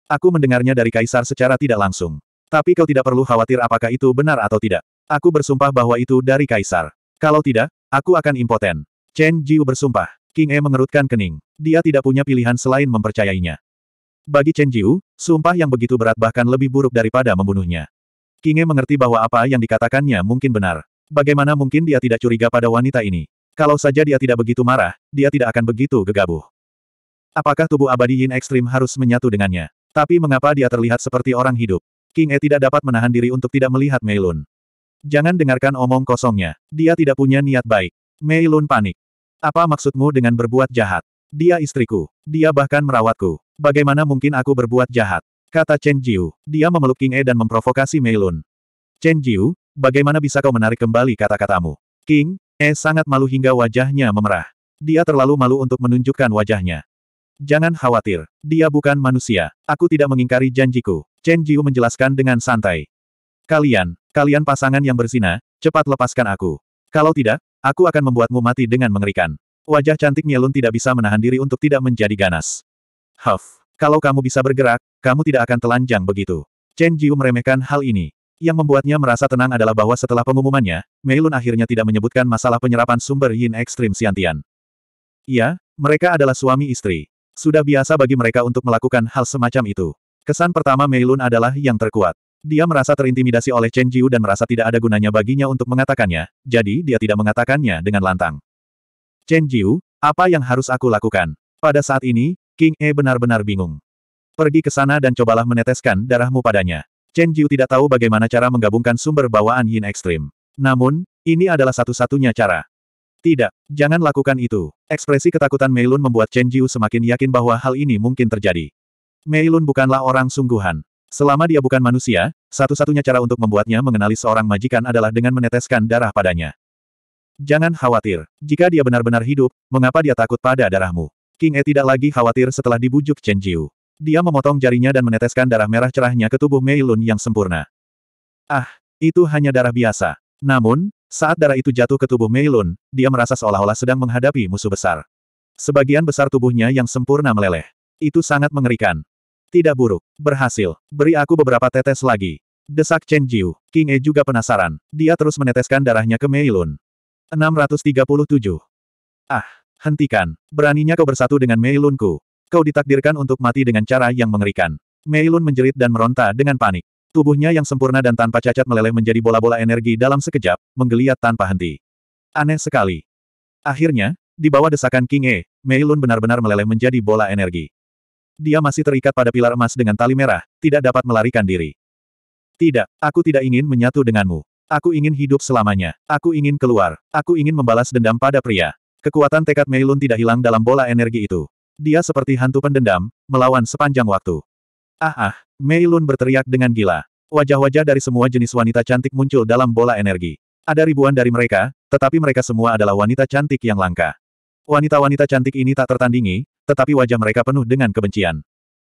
Aku mendengarnya dari kaisar secara tidak langsung. Tapi kau tidak perlu khawatir apakah itu benar atau tidak. Aku bersumpah bahwa itu dari kaisar. Kalau tidak, aku akan impoten. Chen Jiu bersumpah. King E mengerutkan kening. Dia tidak punya pilihan selain mempercayainya. Bagi Chen Jiu, sumpah yang begitu berat bahkan lebih buruk daripada membunuhnya. King E mengerti bahwa apa yang dikatakannya mungkin benar. Bagaimana mungkin dia tidak curiga pada wanita ini? Kalau saja dia tidak begitu marah, dia tidak akan begitu gegabah. Apakah tubuh abadi Yin ekstrim harus menyatu dengannya? Tapi mengapa dia terlihat seperti orang hidup? King E tidak dapat menahan diri untuk tidak melihat Mei Lun. Jangan dengarkan omong kosongnya. Dia tidak punya niat baik. Mei Lun panik. Apa maksudmu dengan berbuat jahat? Dia istriku. Dia bahkan merawatku. Bagaimana mungkin aku berbuat jahat? Kata Chen Jiu. Dia memeluk King E dan memprovokasi Mei Lun. Chen Jiu, bagaimana bisa kau menarik kembali kata-katamu? King, E sangat malu hingga wajahnya memerah. Dia terlalu malu untuk menunjukkan wajahnya. Jangan khawatir, dia bukan manusia. Aku tidak mengingkari janjiku. Chen Jiu menjelaskan dengan santai. Kalian, kalian pasangan yang bersinar, cepat lepaskan aku. Kalau tidak, aku akan membuatmu mati dengan mengerikan. Wajah cantik Mielun tidak bisa menahan diri untuk tidak menjadi ganas. Huff, kalau kamu bisa bergerak, kamu tidak akan telanjang begitu. Chen Jiu meremehkan hal ini. Yang membuatnya merasa tenang adalah bahwa setelah pengumumannya, Meilun akhirnya tidak menyebutkan masalah penyerapan sumber yin ekstrim Siantian. Iya, mereka adalah suami istri. Sudah biasa bagi mereka untuk melakukan hal semacam itu. Kesan pertama Meilun adalah yang terkuat. Dia merasa terintimidasi oleh Chen Jiu dan merasa tidak ada gunanya baginya untuk mengatakannya, jadi dia tidak mengatakannya dengan lantang. Chen Jiu, apa yang harus aku lakukan? Pada saat ini, King E benar-benar bingung. Pergi ke sana dan cobalah meneteskan darahmu padanya. Chen Jiu tidak tahu bagaimana cara menggabungkan sumber bawaan yin ekstrim. Namun, ini adalah satu-satunya cara. Tidak, jangan lakukan itu. Ekspresi ketakutan Mei Lun membuat Chen Jiu semakin yakin bahwa hal ini mungkin terjadi. Mei Lun bukanlah orang sungguhan. Selama dia bukan manusia, satu-satunya cara untuk membuatnya mengenali seorang majikan adalah dengan meneteskan darah padanya. Jangan khawatir. Jika dia benar-benar hidup, mengapa dia takut pada darahmu? King E tidak lagi khawatir setelah dibujuk Chen Jiu. Dia memotong jarinya dan meneteskan darah merah cerahnya ke tubuh Mei Lun yang sempurna. Ah, itu hanya darah biasa. Namun, saat darah itu jatuh ke tubuh Mei Lun, dia merasa seolah-olah sedang menghadapi musuh besar. Sebagian besar tubuhnya yang sempurna meleleh. Itu sangat mengerikan. Tidak buruk. Berhasil. Beri aku beberapa tetes lagi. Desak Chen Jiu. King E juga penasaran. Dia terus meneteskan darahnya ke Mei Lun. 637. Ah, hentikan. Beraninya kau bersatu dengan Mei Lunku. Kau ditakdirkan untuk mati dengan cara yang mengerikan. Mei Lun menjerit dan meronta dengan panik. Tubuhnya yang sempurna dan tanpa cacat meleleh menjadi bola-bola energi dalam sekejap, menggeliat tanpa henti. Aneh sekali. Akhirnya, di bawah desakan King E, Lun benar-benar meleleh menjadi bola energi. Dia masih terikat pada pilar emas dengan tali merah, tidak dapat melarikan diri. Tidak, aku tidak ingin menyatu denganmu. Aku ingin hidup selamanya. Aku ingin keluar. Aku ingin membalas dendam pada pria. Kekuatan tekad Mei Lun tidak hilang dalam bola energi itu. Dia seperti hantu pendendam, melawan sepanjang waktu. Ah ah, Mei Lun berteriak dengan gila. Wajah-wajah dari semua jenis wanita cantik muncul dalam bola energi. Ada ribuan dari mereka, tetapi mereka semua adalah wanita cantik yang langka. Wanita-wanita cantik ini tak tertandingi, tetapi wajah mereka penuh dengan kebencian.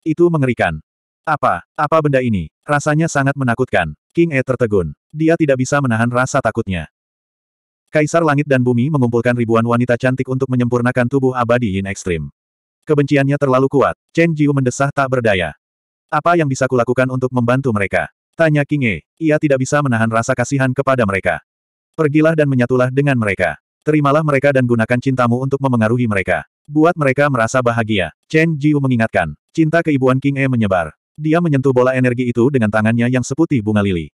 Itu mengerikan. Apa, apa benda ini? Rasanya sangat menakutkan. King E tertegun. Dia tidak bisa menahan rasa takutnya. Kaisar Langit dan Bumi mengumpulkan ribuan wanita cantik untuk menyempurnakan tubuh abadi Yin Ekstrim. Kebenciannya terlalu kuat, Chen Jiu mendesah tak berdaya. Apa yang bisa kulakukan untuk membantu mereka? Tanya King E. Ia tidak bisa menahan rasa kasihan kepada mereka. Pergilah dan menyatulah dengan mereka. Terimalah mereka dan gunakan cintamu untuk memengaruhi mereka. Buat mereka merasa bahagia. Chen Jiu mengingatkan. Cinta keibuan King E menyebar. Dia menyentuh bola energi itu dengan tangannya yang seputih bunga lili.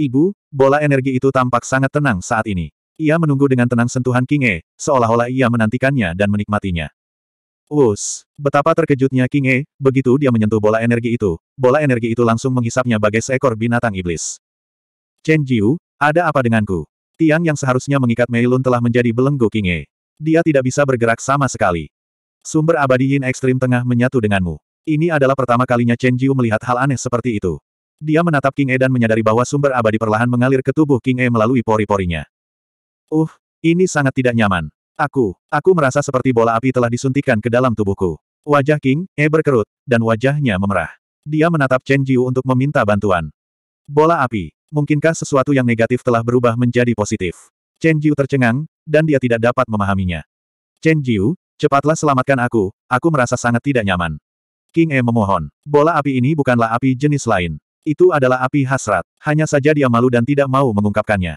Ibu, bola energi itu tampak sangat tenang saat ini. Ia menunggu dengan tenang sentuhan King E, seolah-olah ia menantikannya dan menikmatinya. Us, betapa terkejutnya King E, begitu dia menyentuh bola energi itu, bola energi itu langsung menghisapnya bagai seekor binatang iblis. Chen Jiu, ada apa denganku? Tiang yang seharusnya mengikat Mei Lun telah menjadi belenggu King E. Dia tidak bisa bergerak sama sekali. Sumber abadi Yin Ekstrim tengah menyatu denganmu. Ini adalah pertama kalinya Chen Jiu melihat hal aneh seperti itu. Dia menatap King E dan menyadari bahwa sumber abadi perlahan mengalir ke tubuh King E melalui pori-porinya. Uh, ini sangat tidak nyaman. Aku, aku merasa seperti bola api telah disuntikan ke dalam tubuhku. Wajah King, E berkerut, dan wajahnya memerah. Dia menatap Chen Jiu untuk meminta bantuan. Bola api, mungkinkah sesuatu yang negatif telah berubah menjadi positif? Chen Jiu tercengang, dan dia tidak dapat memahaminya. Chen Jiu, cepatlah selamatkan aku, aku merasa sangat tidak nyaman. King E memohon, bola api ini bukanlah api jenis lain. Itu adalah api hasrat, hanya saja dia malu dan tidak mau mengungkapkannya.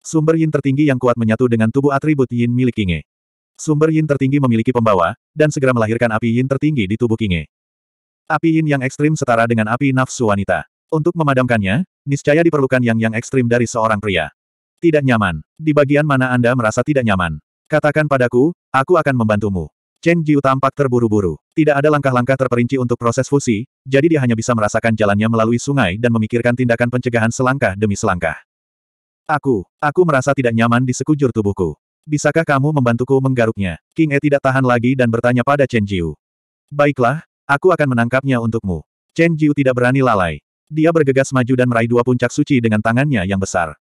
Sumber yin tertinggi yang kuat menyatu dengan tubuh atribut yin milik Kinge. Sumber yin tertinggi memiliki pembawa, dan segera melahirkan api yin tertinggi di tubuh Kinge. Api yin yang ekstrim setara dengan api nafsu wanita. Untuk memadamkannya, niscaya diperlukan yang yang ekstrim dari seorang pria. Tidak nyaman. Di bagian mana Anda merasa tidak nyaman? Katakan padaku, aku akan membantumu. Chen Jiu tampak terburu-buru. Tidak ada langkah-langkah terperinci untuk proses fusi, jadi dia hanya bisa merasakan jalannya melalui sungai dan memikirkan tindakan pencegahan selangkah demi selangkah. Aku, aku merasa tidak nyaman di sekujur tubuhku. Bisakah kamu membantuku menggaruknya? King E tidak tahan lagi dan bertanya pada Chen Jiu. Baiklah, aku akan menangkapnya untukmu. Chen Jiu tidak berani lalai. Dia bergegas maju dan meraih dua puncak suci dengan tangannya yang besar.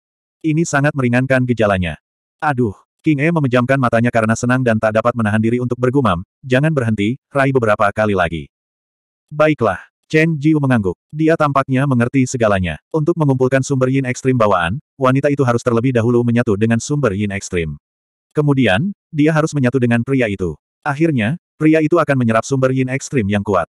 Ini sangat meringankan gejalanya. Aduh, King E memejamkan matanya karena senang dan tak dapat menahan diri untuk bergumam, jangan berhenti, raih beberapa kali lagi. Baiklah, Chen Jiu mengangguk. Dia tampaknya mengerti segalanya. Untuk mengumpulkan sumber yin ekstrim bawaan, wanita itu harus terlebih dahulu menyatu dengan sumber yin ekstrim. Kemudian, dia harus menyatu dengan pria itu. Akhirnya, pria itu akan menyerap sumber yin ekstrim yang kuat.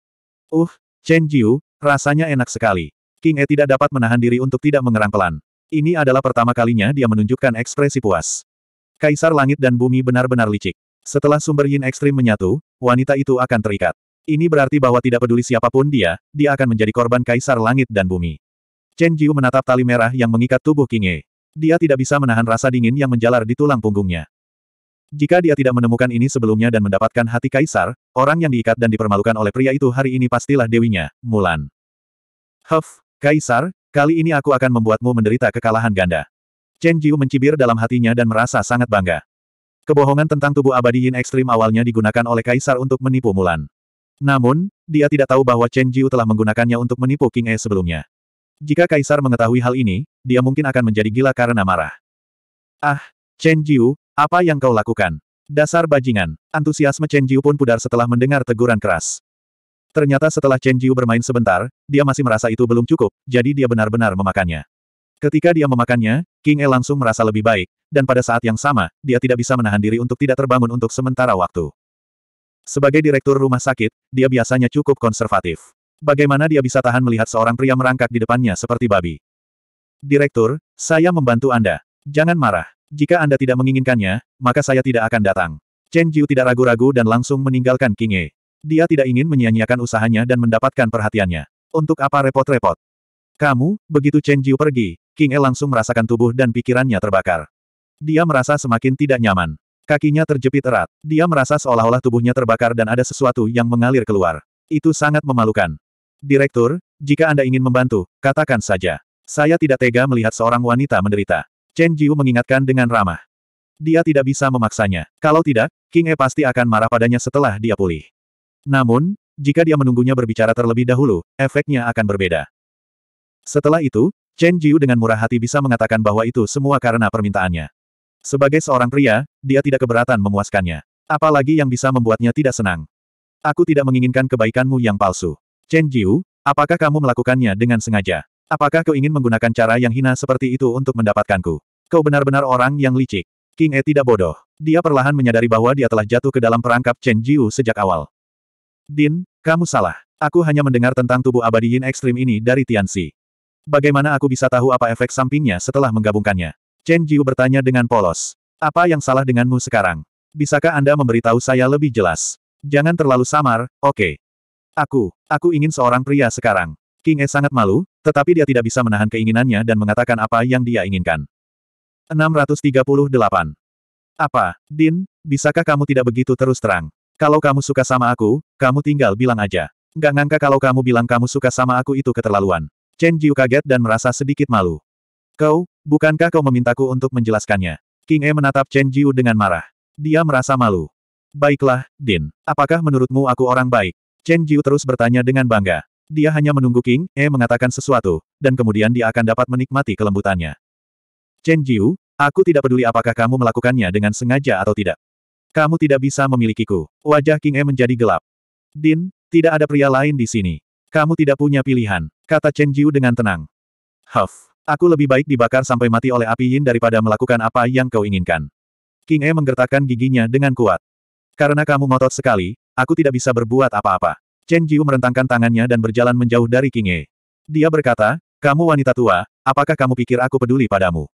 Uh, Chen Jiu, rasanya enak sekali. King E tidak dapat menahan diri untuk tidak mengerang pelan. Ini adalah pertama kalinya dia menunjukkan ekspresi puas. Kaisar langit dan bumi benar-benar licik. Setelah sumber yin ekstrim menyatu, wanita itu akan terikat. Ini berarti bahwa tidak peduli siapapun dia, dia akan menjadi korban kaisar langit dan bumi. Chen Jiu menatap tali merah yang mengikat tubuh King E. Dia tidak bisa menahan rasa dingin yang menjalar di tulang punggungnya. Jika dia tidak menemukan ini sebelumnya dan mendapatkan hati kaisar, orang yang diikat dan dipermalukan oleh pria itu hari ini pastilah dewinya, Mulan. Huff, kaisar, kali ini aku akan membuatmu menderita kekalahan ganda. Chen Jiu mencibir dalam hatinya dan merasa sangat bangga. Kebohongan tentang tubuh abadi Yin ekstrim awalnya digunakan oleh kaisar untuk menipu Mulan. Namun, dia tidak tahu bahwa Chen Jiu telah menggunakannya untuk menipu King E sebelumnya. Jika Kaisar mengetahui hal ini, dia mungkin akan menjadi gila karena marah. Ah, Chen Jiu, apa yang kau lakukan? Dasar bajingan. Antusiasme Chen Jiu pun pudar setelah mendengar teguran keras. Ternyata setelah Chen Jiu bermain sebentar, dia masih merasa itu belum cukup, jadi dia benar-benar memakannya. Ketika dia memakannya, King E langsung merasa lebih baik, dan pada saat yang sama, dia tidak bisa menahan diri untuk tidak terbangun untuk sementara waktu. Sebagai direktur rumah sakit, dia biasanya cukup konservatif. Bagaimana dia bisa tahan melihat seorang pria merangkak di depannya seperti babi? Direktur, saya membantu Anda. Jangan marah. Jika Anda tidak menginginkannya, maka saya tidak akan datang. Chen Jiu tidak ragu-ragu dan langsung meninggalkan King Ye. Dia tidak ingin menyia-nyiakan usahanya dan mendapatkan perhatiannya. Untuk apa repot-repot? Kamu, begitu Chen Jiu pergi, King E langsung merasakan tubuh dan pikirannya terbakar. Dia merasa semakin tidak nyaman. Kakinya terjepit erat. Dia merasa seolah-olah tubuhnya terbakar dan ada sesuatu yang mengalir keluar. Itu sangat memalukan. Direktur, jika Anda ingin membantu, katakan saja. Saya tidak tega melihat seorang wanita menderita. Chen Jiu mengingatkan dengan ramah. Dia tidak bisa memaksanya. Kalau tidak, King E pasti akan marah padanya setelah dia pulih. Namun, jika dia menunggunya berbicara terlebih dahulu, efeknya akan berbeda. Setelah itu, Chen Jiu dengan murah hati bisa mengatakan bahwa itu semua karena permintaannya. Sebagai seorang pria, dia tidak keberatan memuaskannya. Apalagi yang bisa membuatnya tidak senang. Aku tidak menginginkan kebaikanmu yang palsu. Chen Jiu, apakah kamu melakukannya dengan sengaja? Apakah kau ingin menggunakan cara yang hina seperti itu untuk mendapatkanku? Kau benar-benar orang yang licik. King E tidak bodoh. Dia perlahan menyadari bahwa dia telah jatuh ke dalam perangkap Chen Jiu sejak awal. Din, kamu salah. Aku hanya mendengar tentang tubuh abadi Yin ekstrim ini dari Tian Tianxi. Bagaimana aku bisa tahu apa efek sampingnya setelah menggabungkannya? Chen Jiu bertanya dengan polos. Apa yang salah denganmu sekarang? Bisakah Anda memberitahu saya lebih jelas? Jangan terlalu samar, oke. Okay. Aku, aku ingin seorang pria sekarang. King E sangat malu, tetapi dia tidak bisa menahan keinginannya dan mengatakan apa yang dia inginkan. 638. Apa, Din, bisakah kamu tidak begitu terus terang? Kalau kamu suka sama aku, kamu tinggal bilang aja. Gak ngangka kalau kamu bilang kamu suka sama aku itu keterlaluan. Chen Jiu kaget dan merasa sedikit malu. Kau, Bukankah kau memintaku untuk menjelaskannya? King E menatap Chen Jiu dengan marah. Dia merasa malu. Baiklah, Din. Apakah menurutmu aku orang baik? Chen Jiu terus bertanya dengan bangga. Dia hanya menunggu King E mengatakan sesuatu, dan kemudian dia akan dapat menikmati kelembutannya. Chen Jiu, aku tidak peduli apakah kamu melakukannya dengan sengaja atau tidak. Kamu tidak bisa memilikiku. Wajah King E menjadi gelap. Din, tidak ada pria lain di sini. Kamu tidak punya pilihan, kata Chen Jiu dengan tenang. Huff. Aku lebih baik dibakar sampai mati oleh api yin daripada melakukan apa yang kau inginkan. King E menggertakkan giginya dengan kuat. Karena kamu ngotot sekali, aku tidak bisa berbuat apa-apa. Chen Jiu merentangkan tangannya dan berjalan menjauh dari King E. Dia berkata, kamu wanita tua, apakah kamu pikir aku peduli padamu?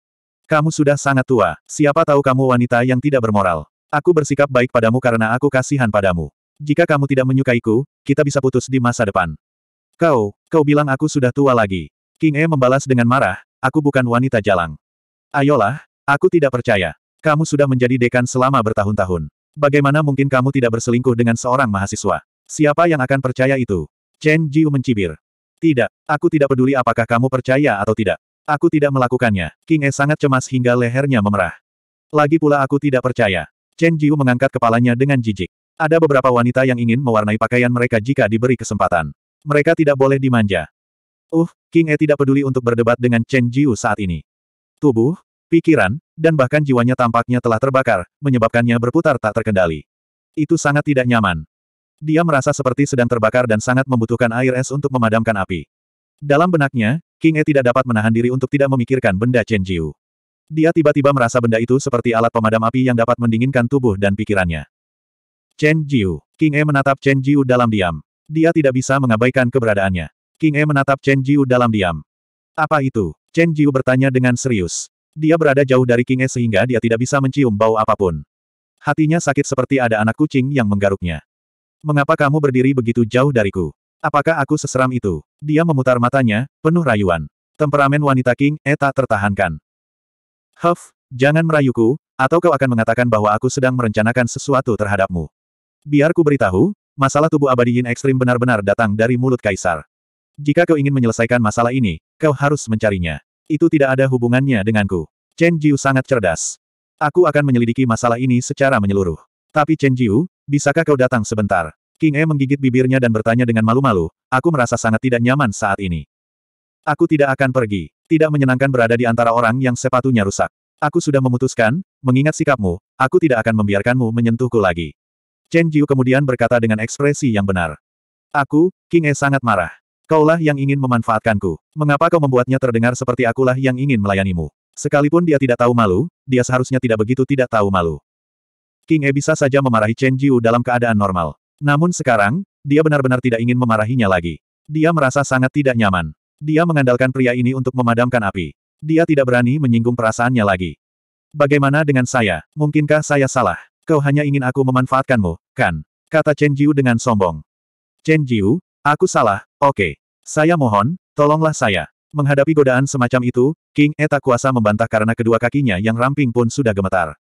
Kamu sudah sangat tua, siapa tahu kamu wanita yang tidak bermoral. Aku bersikap baik padamu karena aku kasihan padamu. Jika kamu tidak menyukaiku, kita bisa putus di masa depan. Kau, kau bilang aku sudah tua lagi. King E membalas dengan marah, aku bukan wanita jalang. Ayolah, aku tidak percaya. Kamu sudah menjadi dekan selama bertahun-tahun. Bagaimana mungkin kamu tidak berselingkuh dengan seorang mahasiswa? Siapa yang akan percaya itu? Chen Jiu mencibir. Tidak, aku tidak peduli apakah kamu percaya atau tidak. Aku tidak melakukannya. King E sangat cemas hingga lehernya memerah. Lagi pula aku tidak percaya. Chen Jiu mengangkat kepalanya dengan jijik. Ada beberapa wanita yang ingin mewarnai pakaian mereka jika diberi kesempatan. Mereka tidak boleh dimanja. Uh, King E tidak peduli untuk berdebat dengan Chen Jiu saat ini. Tubuh, pikiran, dan bahkan jiwanya tampaknya telah terbakar, menyebabkannya berputar tak terkendali. Itu sangat tidak nyaman. Dia merasa seperti sedang terbakar dan sangat membutuhkan air es untuk memadamkan api. Dalam benaknya, King E tidak dapat menahan diri untuk tidak memikirkan benda Chen Jiu. Dia tiba-tiba merasa benda itu seperti alat pemadam api yang dapat mendinginkan tubuh dan pikirannya. Chen Jiu, King E menatap Chen Jiu dalam diam. Dia tidak bisa mengabaikan keberadaannya. King E menatap Chen Jiu dalam diam. Apa itu? Chen Jiu bertanya dengan serius. Dia berada jauh dari King E sehingga dia tidak bisa mencium bau apapun. Hatinya sakit seperti ada anak kucing yang menggaruknya. Mengapa kamu berdiri begitu jauh dariku? Apakah aku seseram itu? Dia memutar matanya, penuh rayuan. Temperamen wanita King E tak tertahankan. Huff, jangan merayuku, atau kau akan mengatakan bahwa aku sedang merencanakan sesuatu terhadapmu. Biar ku beritahu, masalah tubuh abadi Yin ekstrim benar-benar datang dari mulut Kaisar. Jika kau ingin menyelesaikan masalah ini, kau harus mencarinya. Itu tidak ada hubungannya denganku. Chen Jiu sangat cerdas. Aku akan menyelidiki masalah ini secara menyeluruh. Tapi Chen Jiu, bisakah kau datang sebentar? King E menggigit bibirnya dan bertanya dengan malu-malu, aku merasa sangat tidak nyaman saat ini. Aku tidak akan pergi. Tidak menyenangkan berada di antara orang yang sepatunya rusak. Aku sudah memutuskan, mengingat sikapmu, aku tidak akan membiarkanmu menyentuhku lagi. Chen Jiu kemudian berkata dengan ekspresi yang benar. Aku, King E sangat marah. Kaulah yang ingin memanfaatkanku. Mengapa kau membuatnya terdengar seperti akulah yang ingin melayanimu? Sekalipun dia tidak tahu malu, dia seharusnya tidak begitu tidak tahu malu. King E bisa saja memarahi Chen Jiu dalam keadaan normal. Namun sekarang, dia benar-benar tidak ingin memarahinya lagi. Dia merasa sangat tidak nyaman. Dia mengandalkan pria ini untuk memadamkan api. Dia tidak berani menyinggung perasaannya lagi. Bagaimana dengan saya? Mungkinkah saya salah? Kau hanya ingin aku memanfaatkanmu, kan? Kata Chen Jiu dengan sombong. Chen Jiu, Aku salah, oke. Okay. Saya mohon, tolonglah saya. Menghadapi godaan semacam itu, King Eta kuasa membantah karena kedua kakinya yang ramping pun sudah gemetar.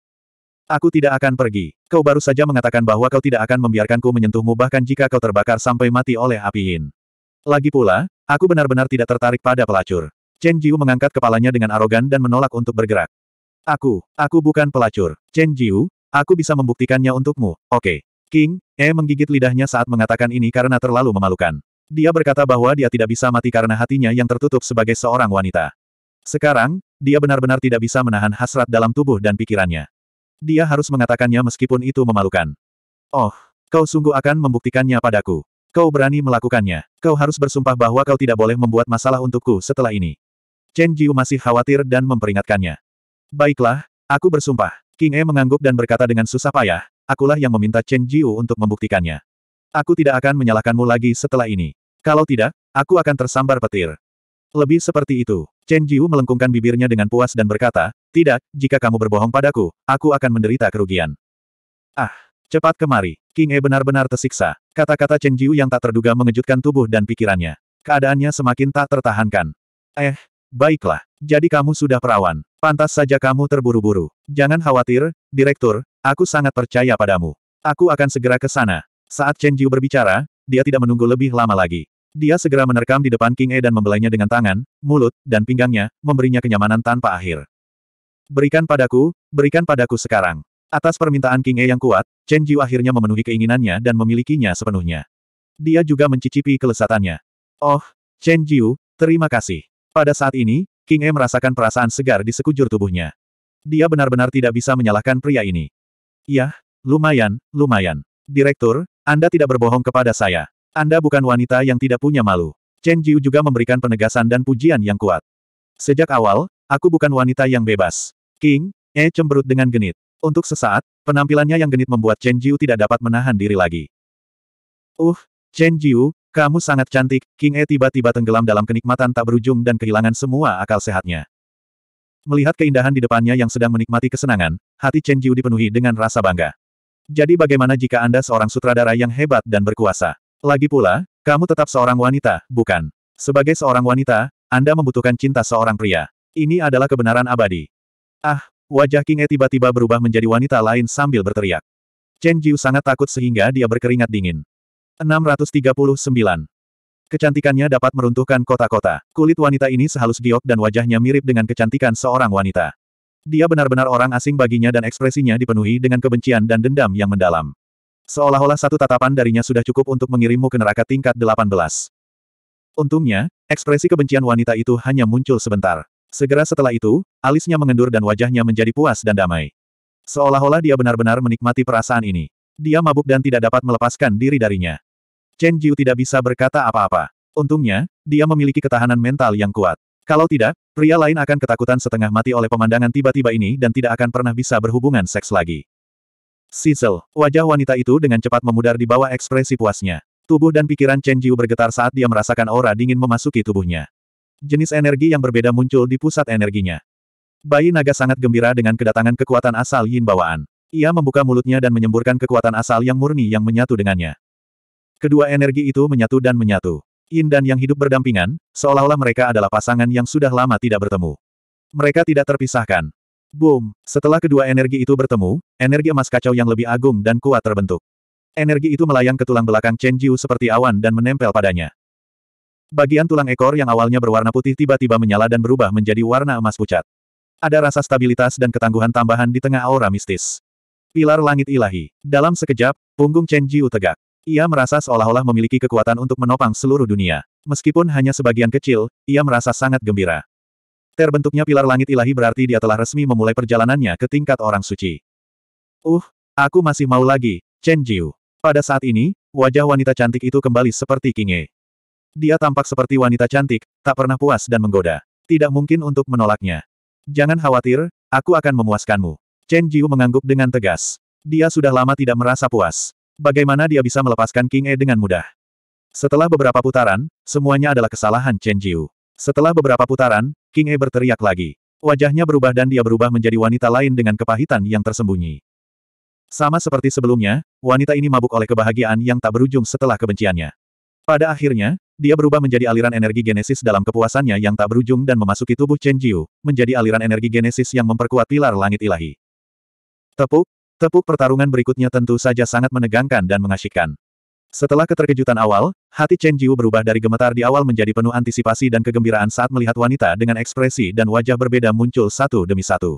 Aku tidak akan pergi. Kau baru saja mengatakan bahwa kau tidak akan membiarkanku menyentuhmu bahkan jika kau terbakar sampai mati oleh api Yin. Lagi pula, aku benar-benar tidak tertarik pada pelacur. Chen Jiu mengangkat kepalanya dengan arogan dan menolak untuk bergerak. Aku, aku bukan pelacur. Chen Jiu, aku bisa membuktikannya untukmu, oke. Okay. King, E menggigit lidahnya saat mengatakan ini karena terlalu memalukan. Dia berkata bahwa dia tidak bisa mati karena hatinya yang tertutup sebagai seorang wanita. Sekarang, dia benar-benar tidak bisa menahan hasrat dalam tubuh dan pikirannya. Dia harus mengatakannya meskipun itu memalukan. Oh, kau sungguh akan membuktikannya padaku. Kau berani melakukannya. Kau harus bersumpah bahwa kau tidak boleh membuat masalah untukku setelah ini. Chen Jiu masih khawatir dan memperingatkannya. Baiklah, aku bersumpah. King E mengangguk dan berkata dengan susah payah, akulah yang meminta Chen Jiu untuk membuktikannya. Aku tidak akan menyalahkanmu lagi setelah ini. Kalau tidak, aku akan tersambar petir. Lebih seperti itu. Chen Jiu melengkungkan bibirnya dengan puas dan berkata, Tidak, jika kamu berbohong padaku, aku akan menderita kerugian. Ah, cepat kemari. King E benar-benar tersiksa. Kata-kata Chen Jiu yang tak terduga mengejutkan tubuh dan pikirannya. Keadaannya semakin tak tertahankan. Eh, baiklah. Jadi kamu sudah perawan. Pantas saja kamu terburu-buru. Jangan khawatir, Direktur, Aku sangat percaya padamu. Aku akan segera ke sana. Saat Chen Jiu berbicara, dia tidak menunggu lebih lama lagi. Dia segera menerkam di depan King E dan membelainya dengan tangan, mulut, dan pinggangnya, memberinya kenyamanan tanpa akhir. Berikan padaku, berikan padaku sekarang. Atas permintaan King E yang kuat, Chen Jiu akhirnya memenuhi keinginannya dan memilikinya sepenuhnya. Dia juga mencicipi kelesatannya. Oh, Chen Jiu, terima kasih. Pada saat ini, King E merasakan perasaan segar di sekujur tubuhnya. Dia benar-benar tidak bisa menyalahkan pria ini. Yah, lumayan, lumayan. Direktur, Anda tidak berbohong kepada saya. Anda bukan wanita yang tidak punya malu. Chen Jiu juga memberikan penegasan dan pujian yang kuat. Sejak awal, aku bukan wanita yang bebas. King, E cemberut dengan genit. Untuk sesaat, penampilannya yang genit membuat Chen Jiu tidak dapat menahan diri lagi. Uh, Chen Jiu, kamu sangat cantik, King E tiba-tiba tenggelam dalam kenikmatan tak berujung dan kehilangan semua akal sehatnya. Melihat keindahan di depannya yang sedang menikmati kesenangan, hati Chen Jiu dipenuhi dengan rasa bangga. Jadi bagaimana jika Anda seorang sutradara yang hebat dan berkuasa? Lagi pula, kamu tetap seorang wanita, bukan? Sebagai seorang wanita, Anda membutuhkan cinta seorang pria. Ini adalah kebenaran abadi. Ah, wajah King E tiba-tiba berubah menjadi wanita lain sambil berteriak. Chen Jiu sangat takut sehingga dia berkeringat dingin. 639. Kecantikannya dapat meruntuhkan kota-kota. Kulit wanita ini sehalus giok dan wajahnya mirip dengan kecantikan seorang wanita. Dia benar-benar orang asing baginya dan ekspresinya dipenuhi dengan kebencian dan dendam yang mendalam. Seolah-olah satu tatapan darinya sudah cukup untuk mengirimmu ke neraka tingkat 18. Untungnya, ekspresi kebencian wanita itu hanya muncul sebentar. Segera setelah itu, alisnya mengendur dan wajahnya menjadi puas dan damai. Seolah-olah dia benar-benar menikmati perasaan ini. Dia mabuk dan tidak dapat melepaskan diri darinya. Chen Jiu tidak bisa berkata apa-apa. Untungnya, dia memiliki ketahanan mental yang kuat. Kalau tidak, pria lain akan ketakutan setengah mati oleh pemandangan tiba-tiba ini dan tidak akan pernah bisa berhubungan seks lagi. Sizzle, wajah wanita itu dengan cepat memudar di bawah ekspresi puasnya. Tubuh dan pikiran Chen Jiu bergetar saat dia merasakan aura dingin memasuki tubuhnya. Jenis energi yang berbeda muncul di pusat energinya. Bayi naga sangat gembira dengan kedatangan kekuatan asal yin bawaan. Ia membuka mulutnya dan menyemburkan kekuatan asal yang murni yang menyatu dengannya. Kedua energi itu menyatu dan menyatu. Yin dan Yang hidup berdampingan, seolah-olah mereka adalah pasangan yang sudah lama tidak bertemu. Mereka tidak terpisahkan. Boom! Setelah kedua energi itu bertemu, energi emas kacau yang lebih agung dan kuat terbentuk. Energi itu melayang ke tulang belakang Chen Jiu seperti awan dan menempel padanya. Bagian tulang ekor yang awalnya berwarna putih tiba-tiba menyala dan berubah menjadi warna emas pucat. Ada rasa stabilitas dan ketangguhan tambahan di tengah aura mistis. Pilar langit ilahi. Dalam sekejap, punggung Chen Jiu tegak. Ia merasa seolah-olah memiliki kekuatan untuk menopang seluruh dunia. Meskipun hanya sebagian kecil, ia merasa sangat gembira. Terbentuknya pilar langit ilahi berarti dia telah resmi memulai perjalanannya ke tingkat orang suci. Uh, aku masih mau lagi, Chen Jiu. Pada saat ini, wajah wanita cantik itu kembali seperti Kinge. Dia tampak seperti wanita cantik, tak pernah puas dan menggoda. Tidak mungkin untuk menolaknya. Jangan khawatir, aku akan memuaskanmu. Chen Jiu mengangguk dengan tegas. Dia sudah lama tidak merasa puas. Bagaimana dia bisa melepaskan King E dengan mudah? Setelah beberapa putaran, semuanya adalah kesalahan Chen Jiu. Setelah beberapa putaran, King E berteriak lagi. Wajahnya berubah dan dia berubah menjadi wanita lain dengan kepahitan yang tersembunyi. Sama seperti sebelumnya, wanita ini mabuk oleh kebahagiaan yang tak berujung setelah kebenciannya. Pada akhirnya, dia berubah menjadi aliran energi genesis dalam kepuasannya yang tak berujung dan memasuki tubuh Chen Jiu, menjadi aliran energi genesis yang memperkuat pilar langit ilahi. Tepuk, Tepuk pertarungan berikutnya tentu saja sangat menegangkan dan mengasyikkan. Setelah keterkejutan awal, hati Chen Jiu berubah dari gemetar di awal menjadi penuh antisipasi dan kegembiraan saat melihat wanita dengan ekspresi dan wajah berbeda muncul satu demi satu.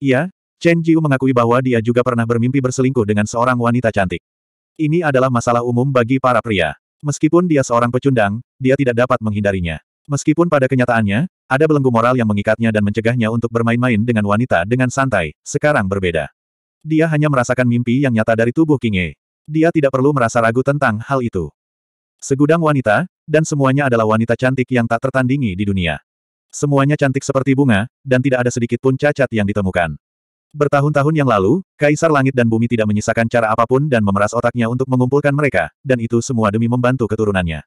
Iya, Chen Jiu mengakui bahwa dia juga pernah bermimpi berselingkuh dengan seorang wanita cantik. Ini adalah masalah umum bagi para pria. Meskipun dia seorang pecundang, dia tidak dapat menghindarinya. Meskipun pada kenyataannya, ada belenggu moral yang mengikatnya dan mencegahnya untuk bermain-main dengan wanita dengan santai, sekarang berbeda. Dia hanya merasakan mimpi yang nyata dari tubuh King Dia tidak perlu merasa ragu tentang hal itu. Segudang wanita, dan semuanya adalah wanita cantik yang tak tertandingi di dunia. Semuanya cantik seperti bunga, dan tidak ada sedikit pun cacat yang ditemukan. Bertahun-tahun yang lalu, Kaisar Langit dan Bumi tidak menyisakan cara apapun dan memeras otaknya untuk mengumpulkan mereka, dan itu semua demi membantu keturunannya.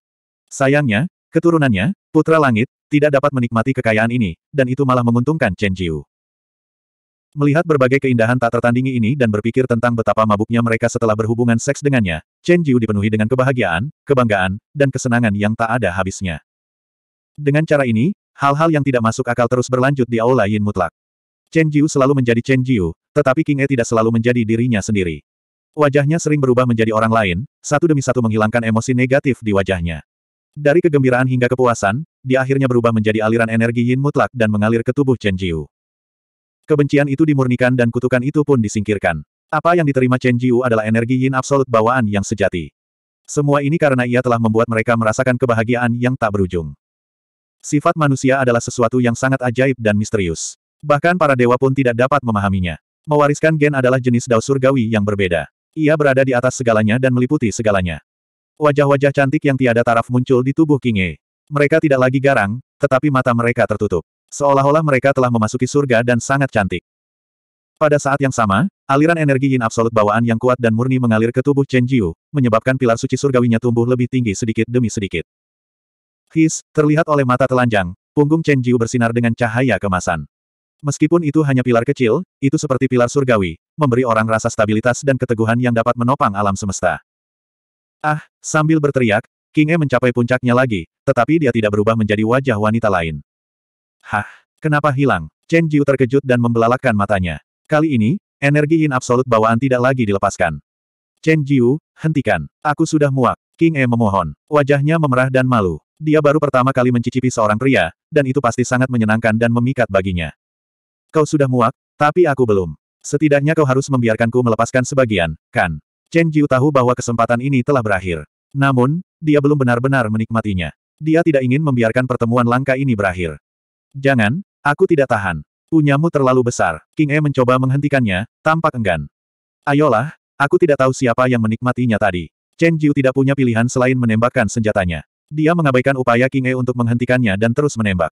Sayangnya, keturunannya, Putra Langit, tidak dapat menikmati kekayaan ini, dan itu malah menguntungkan Chen Jiu. Melihat berbagai keindahan tak tertandingi ini dan berpikir tentang betapa mabuknya mereka setelah berhubungan seks dengannya, Chen Jiu dipenuhi dengan kebahagiaan, kebanggaan, dan kesenangan yang tak ada habisnya. Dengan cara ini, hal-hal yang tidak masuk akal terus berlanjut di Aula Yin mutlak. Chen Jiu selalu menjadi Chen Jiu, tetapi King E tidak selalu menjadi dirinya sendiri. Wajahnya sering berubah menjadi orang lain, satu demi satu menghilangkan emosi negatif di wajahnya. Dari kegembiraan hingga kepuasan, dia akhirnya berubah menjadi aliran energi Yin mutlak dan mengalir ke tubuh Chen Jiu. Kebencian itu dimurnikan dan kutukan itu pun disingkirkan. Apa yang diterima Chen Jiu adalah energi yin absolut bawaan yang sejati. Semua ini karena ia telah membuat mereka merasakan kebahagiaan yang tak berujung. Sifat manusia adalah sesuatu yang sangat ajaib dan misterius. Bahkan para dewa pun tidak dapat memahaminya. Mewariskan gen adalah jenis dao surgawi yang berbeda. Ia berada di atas segalanya dan meliputi segalanya. Wajah-wajah cantik yang tiada taraf muncul di tubuh Kinge. Mereka tidak lagi garang, tetapi mata mereka tertutup. Seolah-olah mereka telah memasuki surga dan sangat cantik. Pada saat yang sama, aliran energi yin absolut bawaan yang kuat dan murni mengalir ke tubuh Chen Jiu, menyebabkan pilar suci surgawinya tumbuh lebih tinggi sedikit demi sedikit. His, terlihat oleh mata telanjang, punggung Chen Jiu bersinar dengan cahaya kemasan. Meskipun itu hanya pilar kecil, itu seperti pilar surgawi, memberi orang rasa stabilitas dan keteguhan yang dapat menopang alam semesta. Ah, sambil berteriak, King E mencapai puncaknya lagi, tetapi dia tidak berubah menjadi wajah wanita lain. Hah, kenapa hilang? Chen Jiu terkejut dan membelalakkan matanya. Kali ini, energi in absolut bawaan tidak lagi dilepaskan. Chen Jiu, hentikan. Aku sudah muak. King E memohon. Wajahnya memerah dan malu. Dia baru pertama kali mencicipi seorang pria, dan itu pasti sangat menyenangkan dan memikat baginya. Kau sudah muak, tapi aku belum. Setidaknya kau harus membiarkanku melepaskan sebagian, kan? Chen Jiu tahu bahwa kesempatan ini telah berakhir. Namun, dia belum benar-benar menikmatinya. Dia tidak ingin membiarkan pertemuan langka ini berakhir. Jangan, aku tidak tahan. Punyamu terlalu besar. King E mencoba menghentikannya, tampak enggan. Ayolah, aku tidak tahu siapa yang menikmatinya tadi. Chen Jiu tidak punya pilihan selain menembakkan senjatanya. Dia mengabaikan upaya King E untuk menghentikannya dan terus menembak.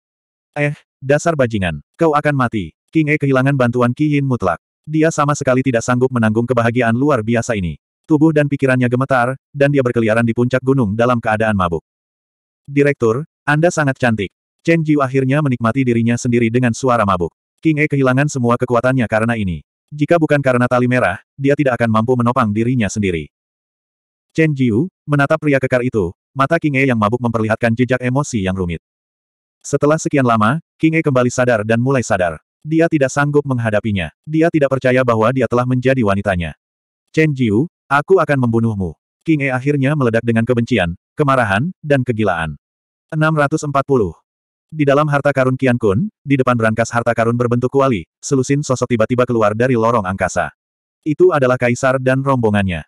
Eh, dasar bajingan, kau akan mati. King E kehilangan bantuan Qi Yin mutlak. Dia sama sekali tidak sanggup menanggung kebahagiaan luar biasa ini. Tubuh dan pikirannya gemetar, dan dia berkeliaran di puncak gunung dalam keadaan mabuk. Direktur, Anda sangat cantik. Chen Jiu akhirnya menikmati dirinya sendiri dengan suara mabuk. King E kehilangan semua kekuatannya karena ini. Jika bukan karena tali merah, dia tidak akan mampu menopang dirinya sendiri. Chen Jiu, menatap pria kekar itu, mata King E yang mabuk memperlihatkan jejak emosi yang rumit. Setelah sekian lama, King E kembali sadar dan mulai sadar. Dia tidak sanggup menghadapinya. Dia tidak percaya bahwa dia telah menjadi wanitanya. Chen Jiu, aku akan membunuhmu. King E akhirnya meledak dengan kebencian, kemarahan, dan kegilaan. 640. Di dalam harta karun Kian Kun, di depan berangkas harta karun berbentuk kuali, selusin sosok tiba-tiba keluar dari lorong angkasa. Itu adalah kaisar dan rombongannya.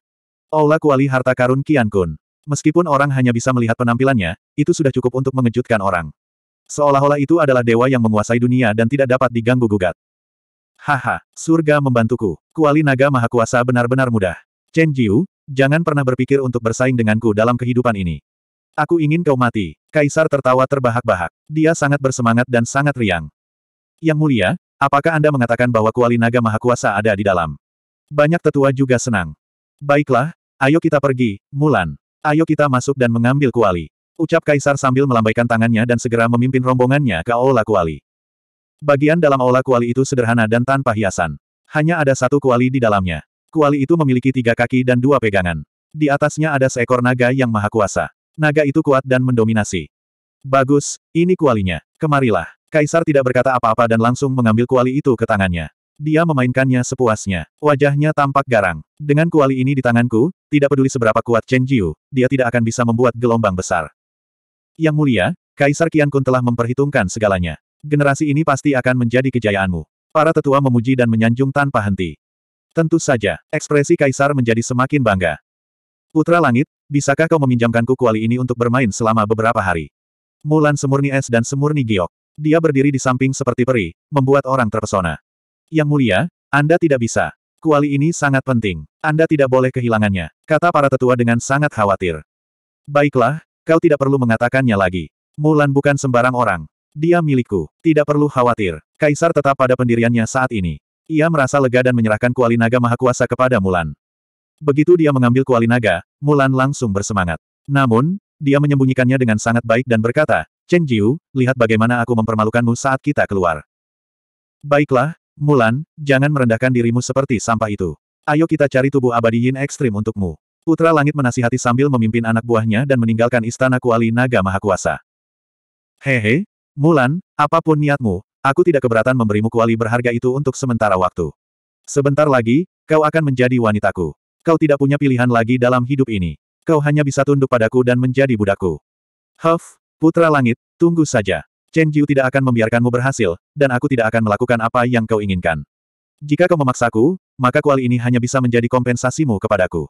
Aula kuali harta karun Kian Kun. Meskipun orang hanya bisa melihat penampilannya, itu sudah cukup untuk mengejutkan orang. Seolah-olah itu adalah dewa yang menguasai dunia dan tidak dapat diganggu-gugat. Haha, surga membantuku. Kuali naga maha kuasa benar-benar mudah. Chen Jiu, jangan pernah berpikir untuk bersaing denganku dalam kehidupan ini. Aku ingin kau mati. Kaisar tertawa terbahak-bahak. Dia sangat bersemangat dan sangat riang. Yang mulia, apakah Anda mengatakan bahwa kuali naga maha kuasa ada di dalam? Banyak tetua juga senang. Baiklah, ayo kita pergi, Mulan. Ayo kita masuk dan mengambil kuali. Ucap Kaisar sambil melambaikan tangannya dan segera memimpin rombongannya ke Aula Kuali. Bagian dalam Aula Kuali itu sederhana dan tanpa hiasan. Hanya ada satu kuali di dalamnya. Kuali itu memiliki tiga kaki dan dua pegangan. Di atasnya ada seekor naga yang maha kuasa. Naga itu kuat dan mendominasi. Bagus, ini kualinya. Kemarilah. Kaisar tidak berkata apa-apa dan langsung mengambil kuali itu ke tangannya. Dia memainkannya sepuasnya. Wajahnya tampak garang. Dengan kuali ini di tanganku, tidak peduli seberapa kuat Chen Jiu, dia tidak akan bisa membuat gelombang besar. Yang mulia, Kaisar Qian Kun telah memperhitungkan segalanya. Generasi ini pasti akan menjadi kejayaanmu. Para tetua memuji dan menyanjung tanpa henti. Tentu saja, ekspresi Kaisar menjadi semakin bangga. Putra Langit, bisakah kau meminjamkanku kuali ini untuk bermain selama beberapa hari? Mulan semurni es dan semurni giok. Dia berdiri di samping seperti peri, membuat orang terpesona. Yang mulia, Anda tidak bisa. Kuali ini sangat penting. Anda tidak boleh kehilangannya, kata para tetua dengan sangat khawatir. Baiklah, kau tidak perlu mengatakannya lagi. Mulan bukan sembarang orang. Dia milikku. Tidak perlu khawatir. Kaisar tetap pada pendiriannya saat ini. Ia merasa lega dan menyerahkan kuali naga maha kuasa kepada Mulan. Begitu dia mengambil kuali naga, Mulan langsung bersemangat. Namun, dia menyembunyikannya dengan sangat baik dan berkata, Chen Jiu, lihat bagaimana aku mempermalukanmu saat kita keluar. Baiklah, Mulan, jangan merendahkan dirimu seperti sampah itu. Ayo kita cari tubuh abadi Yin ekstrim untukmu. Putra Langit menasihati sambil memimpin anak buahnya dan meninggalkan istana kuali naga mahakuasa. Hehe, Mulan, apapun niatmu, aku tidak keberatan memberimu kuali berharga itu untuk sementara waktu. Sebentar lagi, kau akan menjadi wanitaku. Kau tidak punya pilihan lagi dalam hidup ini. Kau hanya bisa tunduk padaku dan menjadi budakku. Huff, Putra Langit, tunggu saja. Chen Jiu tidak akan membiarkanmu berhasil, dan aku tidak akan melakukan apa yang kau inginkan. Jika kau memaksaku, maka kuali ini hanya bisa menjadi kompensasimu kepadaku.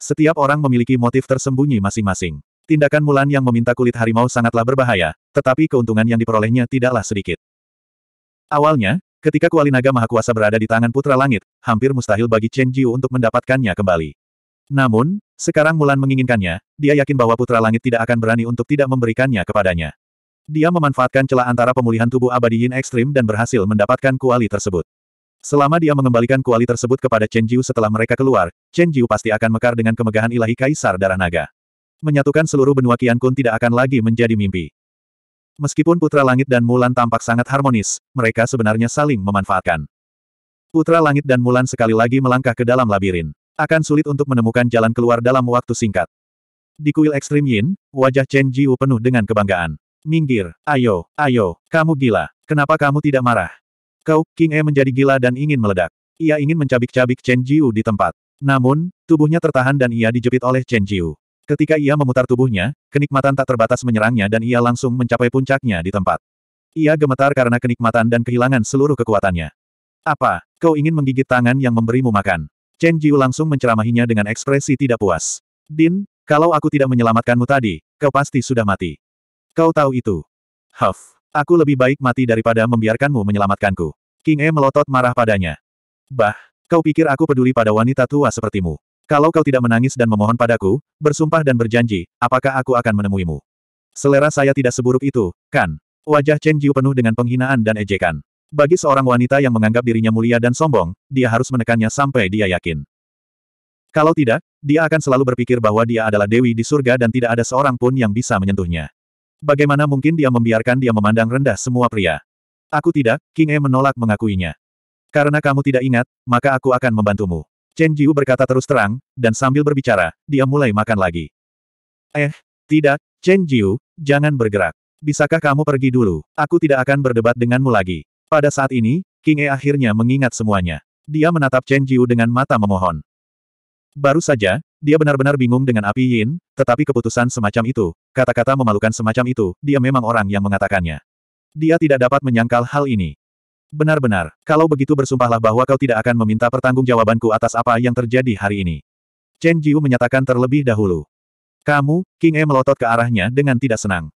Setiap orang memiliki motif tersembunyi masing-masing. Tindakan Mulan yang meminta kulit harimau sangatlah berbahaya, tetapi keuntungan yang diperolehnya tidaklah sedikit. Awalnya, Ketika kuali naga maha kuasa berada di tangan Putra Langit, hampir mustahil bagi Chen Jiu untuk mendapatkannya kembali. Namun, sekarang Mulan menginginkannya, dia yakin bahwa Putra Langit tidak akan berani untuk tidak memberikannya kepadanya. Dia memanfaatkan celah antara pemulihan tubuh abadi Yin Ekstrim dan berhasil mendapatkan kuali tersebut. Selama dia mengembalikan kuali tersebut kepada Chen Jiu setelah mereka keluar, Chen Jiu pasti akan mekar dengan kemegahan ilahi Kaisar Darah Naga. Menyatukan seluruh benua Qian Kun tidak akan lagi menjadi mimpi. Meskipun Putra Langit dan Mulan tampak sangat harmonis, mereka sebenarnya saling memanfaatkan. Putra Langit dan Mulan sekali lagi melangkah ke dalam labirin. Akan sulit untuk menemukan jalan keluar dalam waktu singkat. Di kuil ekstrim Yin, wajah Chen Jiu penuh dengan kebanggaan. Minggir, ayo, ayo, kamu gila. Kenapa kamu tidak marah? Kau, King E menjadi gila dan ingin meledak. Ia ingin mencabik-cabik Chen Jiu di tempat. Namun, tubuhnya tertahan dan ia dijepit oleh Chen Jiu. Ketika ia memutar tubuhnya, kenikmatan tak terbatas menyerangnya dan ia langsung mencapai puncaknya di tempat. Ia gemetar karena kenikmatan dan kehilangan seluruh kekuatannya. Apa, kau ingin menggigit tangan yang memberimu makan? Chen Jiu langsung menceramahinya dengan ekspresi tidak puas. Din, kalau aku tidak menyelamatkanmu tadi, kau pasti sudah mati. Kau tahu itu. Huff, aku lebih baik mati daripada membiarkanmu menyelamatkanku. King E melotot marah padanya. Bah, kau pikir aku peduli pada wanita tua sepertimu. Kalau kau tidak menangis dan memohon padaku, bersumpah dan berjanji, apakah aku akan menemuimu? Selera saya tidak seburuk itu, kan? Wajah Chen Jiu penuh dengan penghinaan dan ejekan. Bagi seorang wanita yang menganggap dirinya mulia dan sombong, dia harus menekannya sampai dia yakin. Kalau tidak, dia akan selalu berpikir bahwa dia adalah dewi di surga dan tidak ada seorang pun yang bisa menyentuhnya. Bagaimana mungkin dia membiarkan dia memandang rendah semua pria? Aku tidak, King E menolak mengakuinya. Karena kamu tidak ingat, maka aku akan membantumu. Chen Jiu berkata terus terang, dan sambil berbicara, dia mulai makan lagi. Eh, tidak, Chen Jiu, jangan bergerak. Bisakah kamu pergi dulu? Aku tidak akan berdebat denganmu lagi. Pada saat ini, King E akhirnya mengingat semuanya. Dia menatap Chen Jiu dengan mata memohon. Baru saja, dia benar-benar bingung dengan api Yin, tetapi keputusan semacam itu, kata-kata memalukan semacam itu, dia memang orang yang mengatakannya. Dia tidak dapat menyangkal hal ini. Benar-benar, kalau begitu bersumpahlah bahwa kau tidak akan meminta pertanggungjawabanku atas apa yang terjadi hari ini. Chen Jiu menyatakan terlebih dahulu. Kamu, King E melotot ke arahnya dengan tidak senang.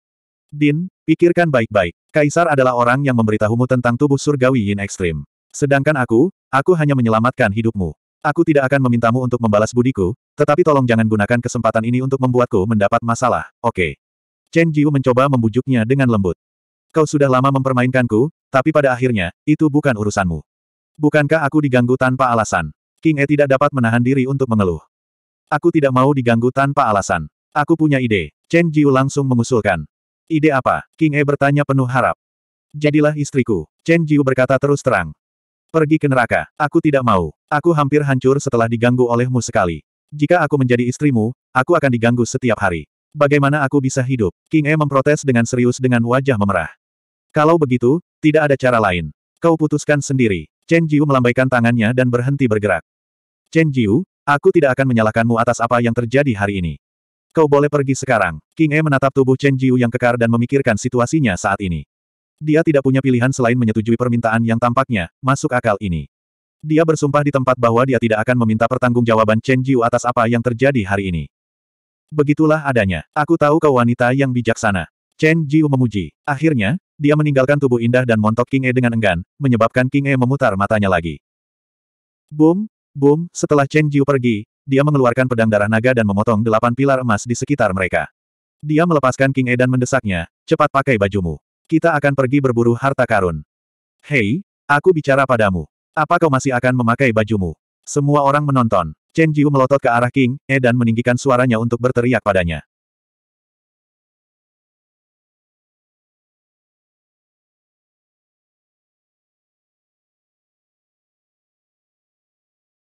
Din, pikirkan baik-baik. Kaisar adalah orang yang memberitahumu tentang tubuh surgawi Yin Ekstrim. Sedangkan aku, aku hanya menyelamatkan hidupmu. Aku tidak akan memintamu untuk membalas budiku, tetapi tolong jangan gunakan kesempatan ini untuk membuatku mendapat masalah, oke. Okay. Chen Jiu mencoba membujuknya dengan lembut. Kau sudah lama mempermainkanku, tapi pada akhirnya, itu bukan urusanmu. Bukankah aku diganggu tanpa alasan? King E tidak dapat menahan diri untuk mengeluh. Aku tidak mau diganggu tanpa alasan. Aku punya ide. Chen Jiu langsung mengusulkan. Ide apa? King E bertanya penuh harap. Jadilah istriku. Chen Jiu berkata terus terang. Pergi ke neraka. Aku tidak mau. Aku hampir hancur setelah diganggu olehmu sekali. Jika aku menjadi istrimu, aku akan diganggu setiap hari. Bagaimana aku bisa hidup? King E memprotes dengan serius dengan wajah memerah. Kalau begitu, tidak ada cara lain. Kau putuskan sendiri. Chen Jiu melambaikan tangannya dan berhenti bergerak. Chen Jiu, aku tidak akan menyalahkanmu atas apa yang terjadi hari ini. Kau boleh pergi sekarang. King E menatap tubuh Chen Jiu yang kekar dan memikirkan situasinya saat ini. Dia tidak punya pilihan selain menyetujui permintaan yang tampaknya masuk akal ini. Dia bersumpah di tempat bahwa dia tidak akan meminta pertanggungjawaban Chen Jiu atas apa yang terjadi hari ini. Begitulah adanya. Aku tahu kau wanita yang bijaksana. Chen Jiu memuji. Akhirnya, dia meninggalkan tubuh indah dan montok King E dengan enggan, menyebabkan King E memutar matanya lagi. Boom, boom, setelah Chen Jiu pergi, dia mengeluarkan pedang darah naga dan memotong delapan pilar emas di sekitar mereka. Dia melepaskan King E dan mendesaknya, cepat pakai bajumu. Kita akan pergi berburu harta karun. Hei, aku bicara padamu. Apa kau masih akan memakai bajumu? Semua orang menonton. Chen Jiu melotot ke arah King E dan meninggikan suaranya untuk berteriak padanya.